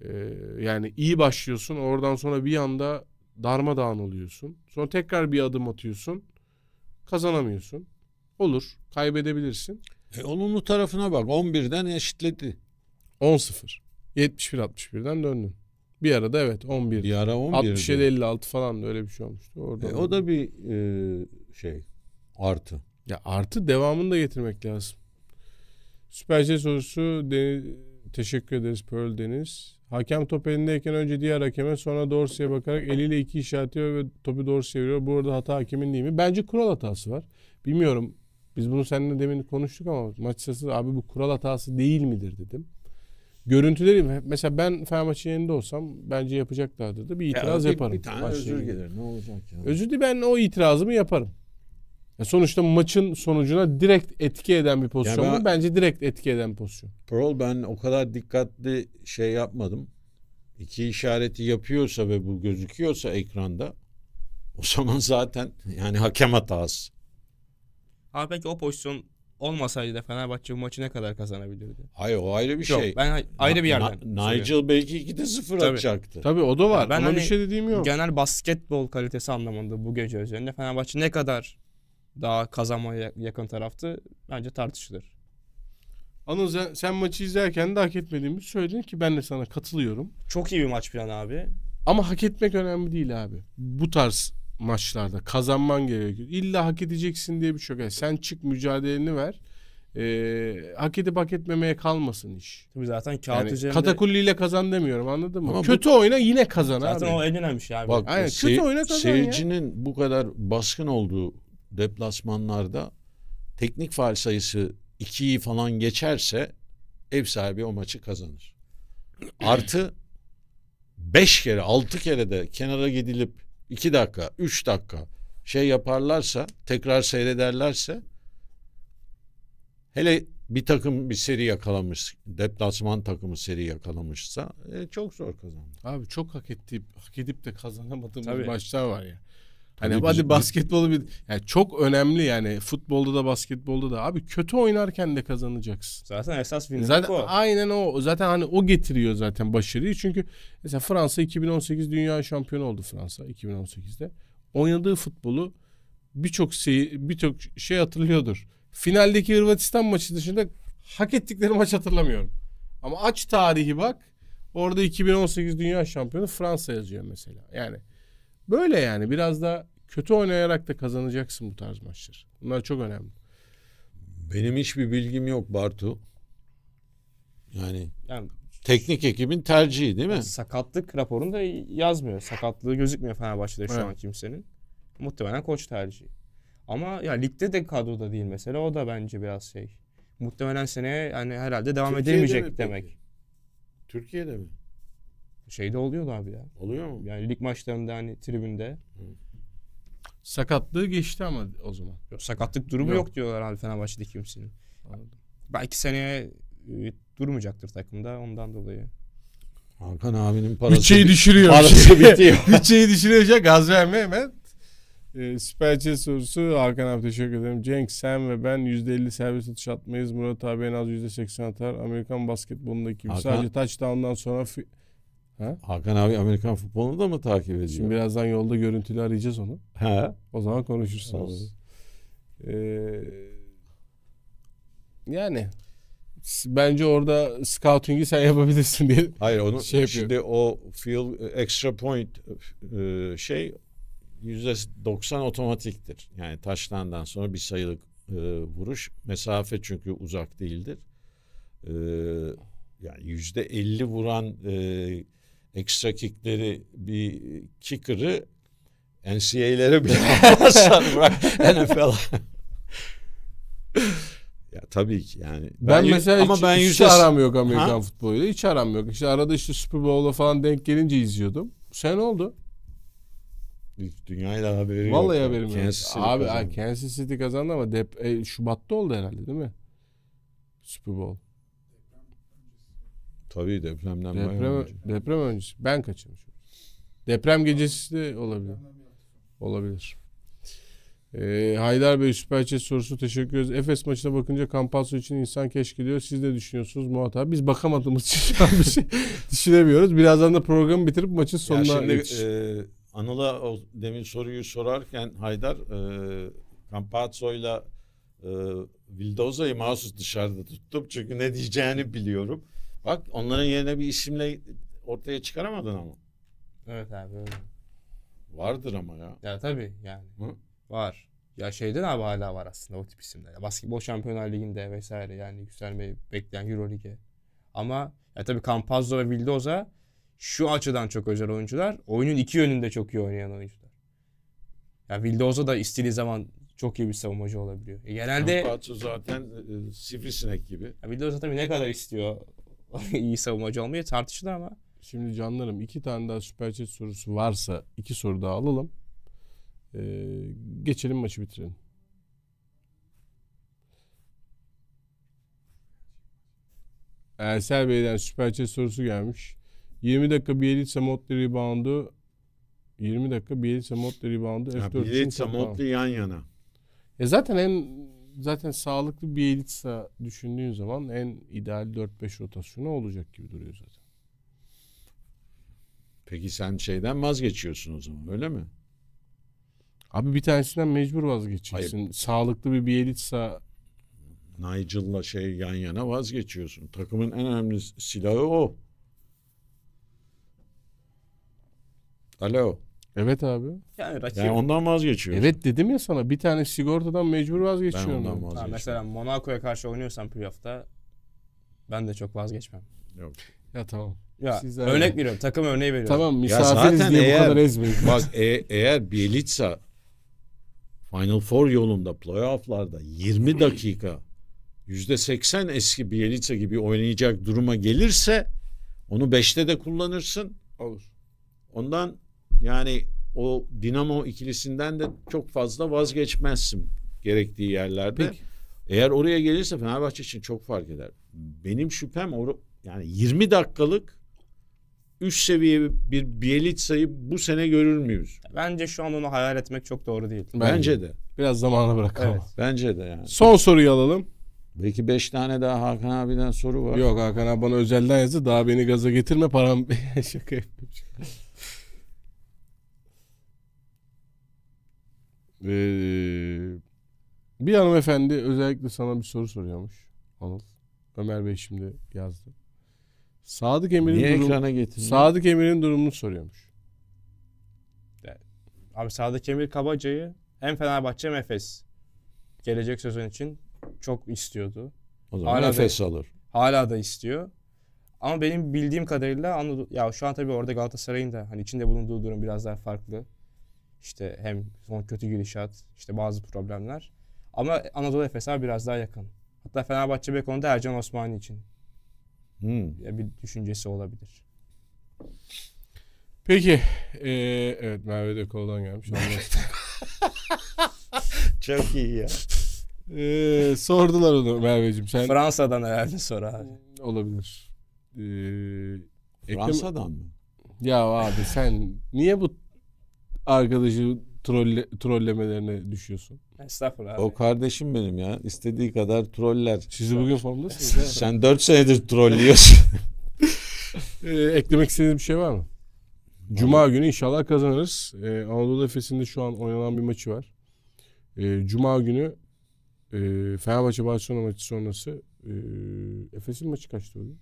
Ee, yani iyi başlıyorsun. Oradan sonra bir anda darmadağın oluyorsun. Sonra tekrar bir adım atıyorsun. Kazanamıyorsun. Olur. Kaybedebilirsin. E, olumlu tarafına bak. 11'den eşitledi. 10-0. 71-61'den döndün. Bir arada evet 11. Bir ara 11. 67 56 falan da öyle bir şey olmuştu. Orada e, o da bir e, şey artı. Ya artı devamını da getirmek lazım. Süper şey sorusu Deniz, teşekkür ederiz Pearl Deniz. Hakem top elindeyken önce diğer hakeme sonra Dorsey'e bakarak eliyle iki işaretliyor ve topu doğru bu arada hata hakemin değil mi? Bence kural hatası var. Bilmiyorum. Biz bunu seninle demin konuştuk ama maç sırasında abi bu kural hatası değil midir dedim görüntüleri mesela ben Fenerbahçe'nin yerinde olsam bence yapacaklardı da bir itiraz ya, bir, yaparım. Bir tane Başlayayım. özür gelir ne olacak ya. Özür değil ben o itirazımı yaparım. Ya sonuçta maçın sonucuna direkt etki eden bir pozisyon ben, bence direkt etki eden bir pozisyon. Prol ben o kadar dikkatli şey yapmadım. İki işareti yapıyorsa ve bu gözüküyorsa ekranda o zaman zaten yani hakem hatası. Abi belki o pozisyon olmasaydı da Fenerbahçe bu maçı ne kadar kazanabilirdi? Hayır o ayrı bir yok, şey. Ben ayrı bir yerden. Na, Nigel söylüyorum. belki 2'de 0 Tabii. atacaktı. Tabii o da var. Yani ben Ona hani, bir şey dediğim yok. Genel basketbol kalitesi anlamında bu gece üzerinde Fenerbahçe ne kadar daha kazanmaya yakın taraftı bence tartışılır. Anıl sen, sen maçı izlerken de hak etmediğimi söyledin ki ben de sana katılıyorum. Çok iyi bir maç planı abi. Ama hak etmek önemli değil abi. Bu tarz maçlarda kazanman gerekiyor. İlla hak edeceksin diye bir şey yok. Yani sen çık mücadeleni ver. Ee, hak edip hak etmemeye kalmasın iş. Tabii zaten kağıt yani üzerinde... Katakulliyle kazan demiyorum anladın mı? Ama Kötü bu... oyna yine kazan zaten abi. Zaten o en önemli şey abi. Bak, Aynen, se- kötü oyna kazan Seyircinin ya. bu kadar baskın olduğu deplasmanlarda teknik faal sayısı 2'yi falan geçerse ev sahibi o maçı kazanır. Artı 5 kere 6 kere de kenara gidilip 2 dakika, 3 dakika şey yaparlarsa, tekrar seyrederlerse hele bir takım bir seri yakalamış, deplasman takımı seri yakalamışsa e, çok zor kazanır. Abi çok hak ettiği, hak edip de kazanamadığımız Tabii. maçlar var ya. Hani Tabii hadi bizim... basketbolu bir yani çok önemli yani futbolda da basketbolda da abi kötü oynarken de kazanacaksın. Zaten esas vinlik zaten, o. Aynen o. Zaten hani o getiriyor zaten başarıyı. Çünkü mesela Fransa 2018 dünya şampiyonu oldu Fransa 2018'de. Oynadığı futbolu birçok şey birçok şey hatırlıyordur. Finaldeki Hırvatistan maçı dışında hak ettikleri maç hatırlamıyorum. Ama aç tarihi bak. Orada 2018 dünya şampiyonu Fransa yazıyor mesela. Yani Böyle yani biraz da kötü oynayarak da kazanacaksın bu tarz maçları. Bunlar çok önemli. Benim hiçbir bilgim yok Bartu. Yani, yani teknik ekibin tercihi değil mi? Sakatlık sakatlık da yazmıyor. Sakatlığı gözükmüyor Fenerbahçe'de şu evet. an kimsenin. Muhtemelen koç tercihi. Ama ya ligde de kadroda değil mesela o da bence biraz şey. Muhtemelen seneye yani herhalde devam Türkiye'de edilmeyecek demek. Türkiye'de mi? Şeyde oluyor abi ya. Oluyor mu? Yani lig maçlarında hani tribünde. Hı. Sakatlığı geçti ama o zaman. Yok, sakatlık durumu yok, yok diyorlar abi Fenerbahçe'deki kimsenin. Anladım. Belki seneye e, durmayacaktır takımda ondan dolayı. Hakan abinin parası bütçeyi düşürüyor. Parası bitiyor. bütçeyi düşürecek Gaz verme hemen. Ee, Süper Chat sorusu Hakan abi teşekkür ederim. Cenk sen ve ben %50 serbest atış atmayız. Murat abi en az %80 atar. Amerikan basketbolundaki Hakan. Sadece touchdown'dan sonra fi- Ha? Hakan abi Amerikan futbolunu da mı takip ediyor? Şimdi birazdan yolda görüntülü arayacağız onu. Ha? O zaman konuşursunuz. Ee, yani bence orada scouting'i sen yapabilirsin diye. Hayır onu şey yapıyor. şimdi o field extra point e, şey %90 otomatiktir. Yani taşlandan sonra bir sayılık e, vuruş mesafe çünkü uzak değildir. E, yani %50 vuran ekstra kickleri bir kicker'ı NCAA'lere bile almazsan bırak NFL. ya tabii ki yani. Ben, ben mesela ama hiç, ben hiç yüzde... aram yok Amerikan futboluyla. Hiç aram yok. İşte arada işte Super Bowl'a falan denk gelince izliyordum. Sen oldu. Dünyayla haberi Vallahi yok. haberim yok. City Abi kazandı. Kansas City kazandı ama dep e, Şubat'ta oldu herhalde değil mi? Super Bowl. Tabii depremden deprem, önce. Deprem öncesi. Ben kaçırmışım. Deprem gecesi de olabilir. Olabilir. Ee, Haydar Bey Süper Chat sorusu teşekkür ederiz. Efes maçına bakınca Campazzo için insan keşke diyor. Siz ne düşünüyorsunuz muhatap? Biz bakamadığımız için bir şey düşünemiyoruz. Birazdan da programı bitirip maçın sonuna şimdi, yetiş. E, Anıl'a o demin soruyu sorarken Haydar e, Campazzo'yla e, Vildoza'yı mahsus dışarıda tuttum. Çünkü ne diyeceğini biliyorum. Bak onların yerine bir isimle ortaya çıkaramadın ama. Evet abi öyle. Vardır ama ya. Ya tabii yani. Hı? Var. Ya şeyden abi hala var aslında o tip isimler. basketbol Şampiyonlar Ligi'nde vesaire yani yükselmeyi bekleyen Euro Lig'e. Ama ya tabii Campazzo ve Vildoza şu açıdan çok özel oyuncular. Oyunun iki yönünde çok iyi oynayan oyuncular. Ya Vildoza da istediği zaman çok iyi bir savunmacı olabiliyor. E genelde Campazzo zaten e, e sivrisinek gibi. Ya Vildoza tabii ne kadar istiyor iyi savunmacı olmayı tartışılır ama. Şimdi canlarım iki tane daha süper chat sorusu varsa iki soru daha alalım. Ee, geçelim maçı bitirelim. Ersel Bey'den süper chat sorusu gelmiş. 20 dakika bir Bielitsa Motley reboundu 20 dakika bir Bielitsa Motley reboundu. Ya, Bielitsa Motley yan yana. E zaten en zaten sağlıklı bir Bielitsa düşündüğün zaman en ideal 4-5 rotasyonu olacak gibi duruyor zaten. Peki sen şeyden vazgeçiyorsun o zaman öyle mi? Abi bir tanesinden mecbur vazgeçiyorsun. Sağlıklı bir Bielitsa Nigel'la şey yan yana vazgeçiyorsun. Takımın en önemli silahı o. Alo. Evet abi. Yani rakip. Yani ondan vazgeçiyor. Evet dedim ya sana bir tane sigortadan mecbur vazgeçiyorum. Ben ondan vazgeçiyorum. Ha, mesela Monaco'ya karşı oynuyorsan playoff'ta ben de çok vazgeçmem. Yok. Ya tamam. Ya Sizler örnek veriyorum. Takım örneği veriyorum. Tamam misafiriz diye eğer, bu kadar ezmeyin. Bak e, eğer Bielitsa Final Four yolunda playoff'larda 20 dakika %80 eski Bielitsa gibi oynayacak duruma gelirse onu 5'te de kullanırsın. Olur. Ondan yani o Dinamo ikilisinden de çok fazla vazgeçmezsin gerektiği yerlerde. Peki. Eğer oraya gelirse Fenerbahçe için çok fark eder. Benim şüphem or yani 20 dakikalık üst seviye bir bielit Bielitsa'yı bu sene görür müyüz? Bence şu an onu hayal etmek çok doğru değil. Bence, Bence de. Biraz zamana bırakalım. Evet. Bence de yani. Son soruyu alalım. Belki beş tane daha Hakan abiden soru var. Yok Hakan abi bana özelden yazdı. Daha beni gaza getirme param şaka yapıyorum. Ee, bir hanımefendi özellikle sana bir soru soruyormuş. Anıl. Ömer Bey şimdi yazdı. Sadık Emir'in Niye durum... getirdin? Sadık Emir'in durumunu soruyormuş. abi Sadık Emir Kabaca'yı hem Fenerbahçe hem Efes gelecek sezon için çok istiyordu. O zaman hala Efes da, alır. Hala da istiyor. Ama benim bildiğim kadarıyla ya şu an tabii orada Galatasaray'ın da hani içinde bulunduğu durum biraz daha farklı. İşte hem son kötü gidişat, işte bazı problemler. Ama Anadolu Efes'e biraz daha yakın. Hatta Fenerbahçe bir konuda Ercan Osmani için hmm. bir düşüncesi olabilir. Peki. Ee, evet Merve de koldan gelmiş. Çok iyi ya. Ee, sordular onu Merveciğim. Sen... Fransa'dan herhalde sor abi. Olabilir. Ee, Fransa'dan mı? Ya abi sen niye bu arkadaşı trolle, trollemelerine düşüyorsun. Estağfurullah abi. O kardeşim benim ya. İstediği kadar troller. Sizi bugün formdasınız. Sen 4 senedir trollüyorsun. ee, eklemek istediğiniz bir şey var mı? Cuma günü inşallah kazanırız. Ee, Anadolu Efes'in de şu an oynanan bir maçı var. Ee, Cuma günü e, Fenerbahçe Barcelona maçı sonrası e, Efes'in maçı kaçtı bugün?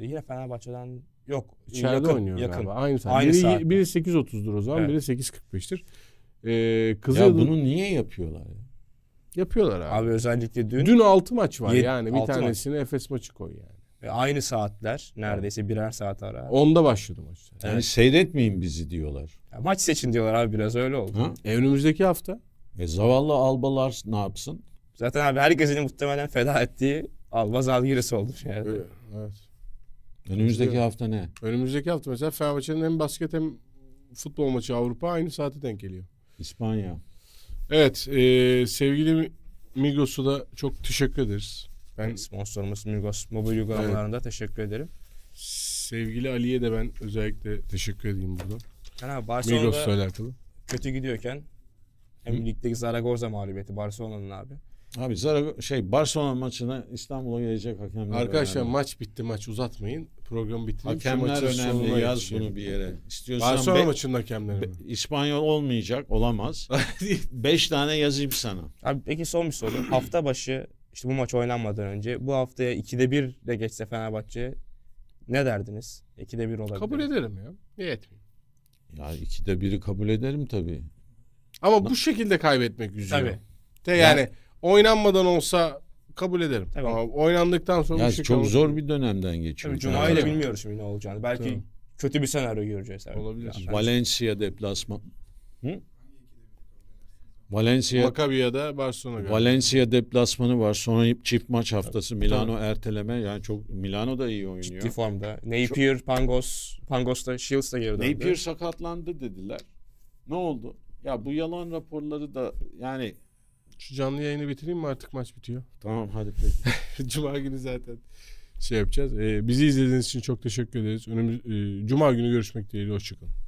Ee, yine Fenerbahçe'den yok. Ee, İçeride yakın, oynuyor yakın. galiba. Aynı saat. Aynı biri, saatte. biri 8.30'dur o zaman. Evet. Biri 8.45'tir. Ee, Kızıl... Ya bunu niye yapıyorlar ya? Yapıyorlar abi. Abi özellikle dün... Dün 6 maç var yed, yani. Bir tanesini maç. Efes maçı koy yani. E, aynı saatler. Neredeyse birer saat ara. Onda başladı maçlar. Yani evet. seyretmeyin bizi diyorlar. Ya, maç seçin diyorlar abi biraz öyle oldu. Ha? E, önümüzdeki hafta. E, zavallı Albalar ne yapsın? Zaten abi herkesin muhtemelen feda ettiği Alba Zalgiris oldu. Yani. Ee, evet. evet. Önümüzdeki hafta ne? Önümüzdeki hafta mesela Fenerbahçe'nin hem basket hem futbol maçı Avrupa aynı saate denk geliyor. İspanya. Evet e, sevgili Migros'u da çok teşekkür ederiz. Ben sponsorumuz Migros Mobil uygulamalarında evet. teşekkür ederim. Sevgili Ali'ye de ben özellikle teşekkür edeyim burada. Yani abi Barcelona'da alakalı. kötü gidiyorken hem Hı? ligdeki Zaragoza mağlubiyeti Barcelona'nın abi. Abi Zaragoza şey Barcelona maçına İstanbul'a gelecek hakemler. Arkadaşlar önemli. maç bitti maç uzatmayın program bitireyim. Hakemler önemli. Yaz geçeyim. bunu bir yere. İstiyorsan Barcelona be- maçının hakemleri mi? İspanyol olmayacak. Olamaz. Beş tane yazayım sana. Abi peki son bir soru. hafta başı işte bu maç oynanmadan önce bu haftaya 2'de 1 de geçse Fenerbahçe ne derdiniz? 2'de 1 olabilir. Kabul ederim ya. Niye etmeyeyim? Ya 2'de 1'i kabul ederim tabii. Ama bu şekilde kaybetmek üzere. Tabii. De yani, yani oynanmadan olsa kabul ederim. Evet. oynandıktan sonra yani çok kalır. zor bir dönemden geçiyor. Evet, Cuma ile bilmiyoruz şimdi ne olacağını. Belki tamam. kötü bir senaryo göreceğiz. Evet. Olabilir. Yani. Valencia deplasman. Hı? Valencia Makabi'ye Barcelona Valencia deplasmanı var. Sonra çift maç haftası. Tabii. Milano Tabii. erteleme. Yani çok Milano da iyi oynuyor. Ciddi formda. Napier, çok... Pangos, Pangos da Shields da geri döndü. Napier sakatlandı dediler. Ne oldu? Ya bu yalan raporları da yani şu canlı yayını bitireyim mi artık maç bitiyor. Tamam hadi peki. Cuma günü zaten şey yapacağız. Ee, bizi izlediğiniz için çok teşekkür ederiz. Önümüz, e, Cuma günü görüşmek dileğiyle. Hoşçakalın.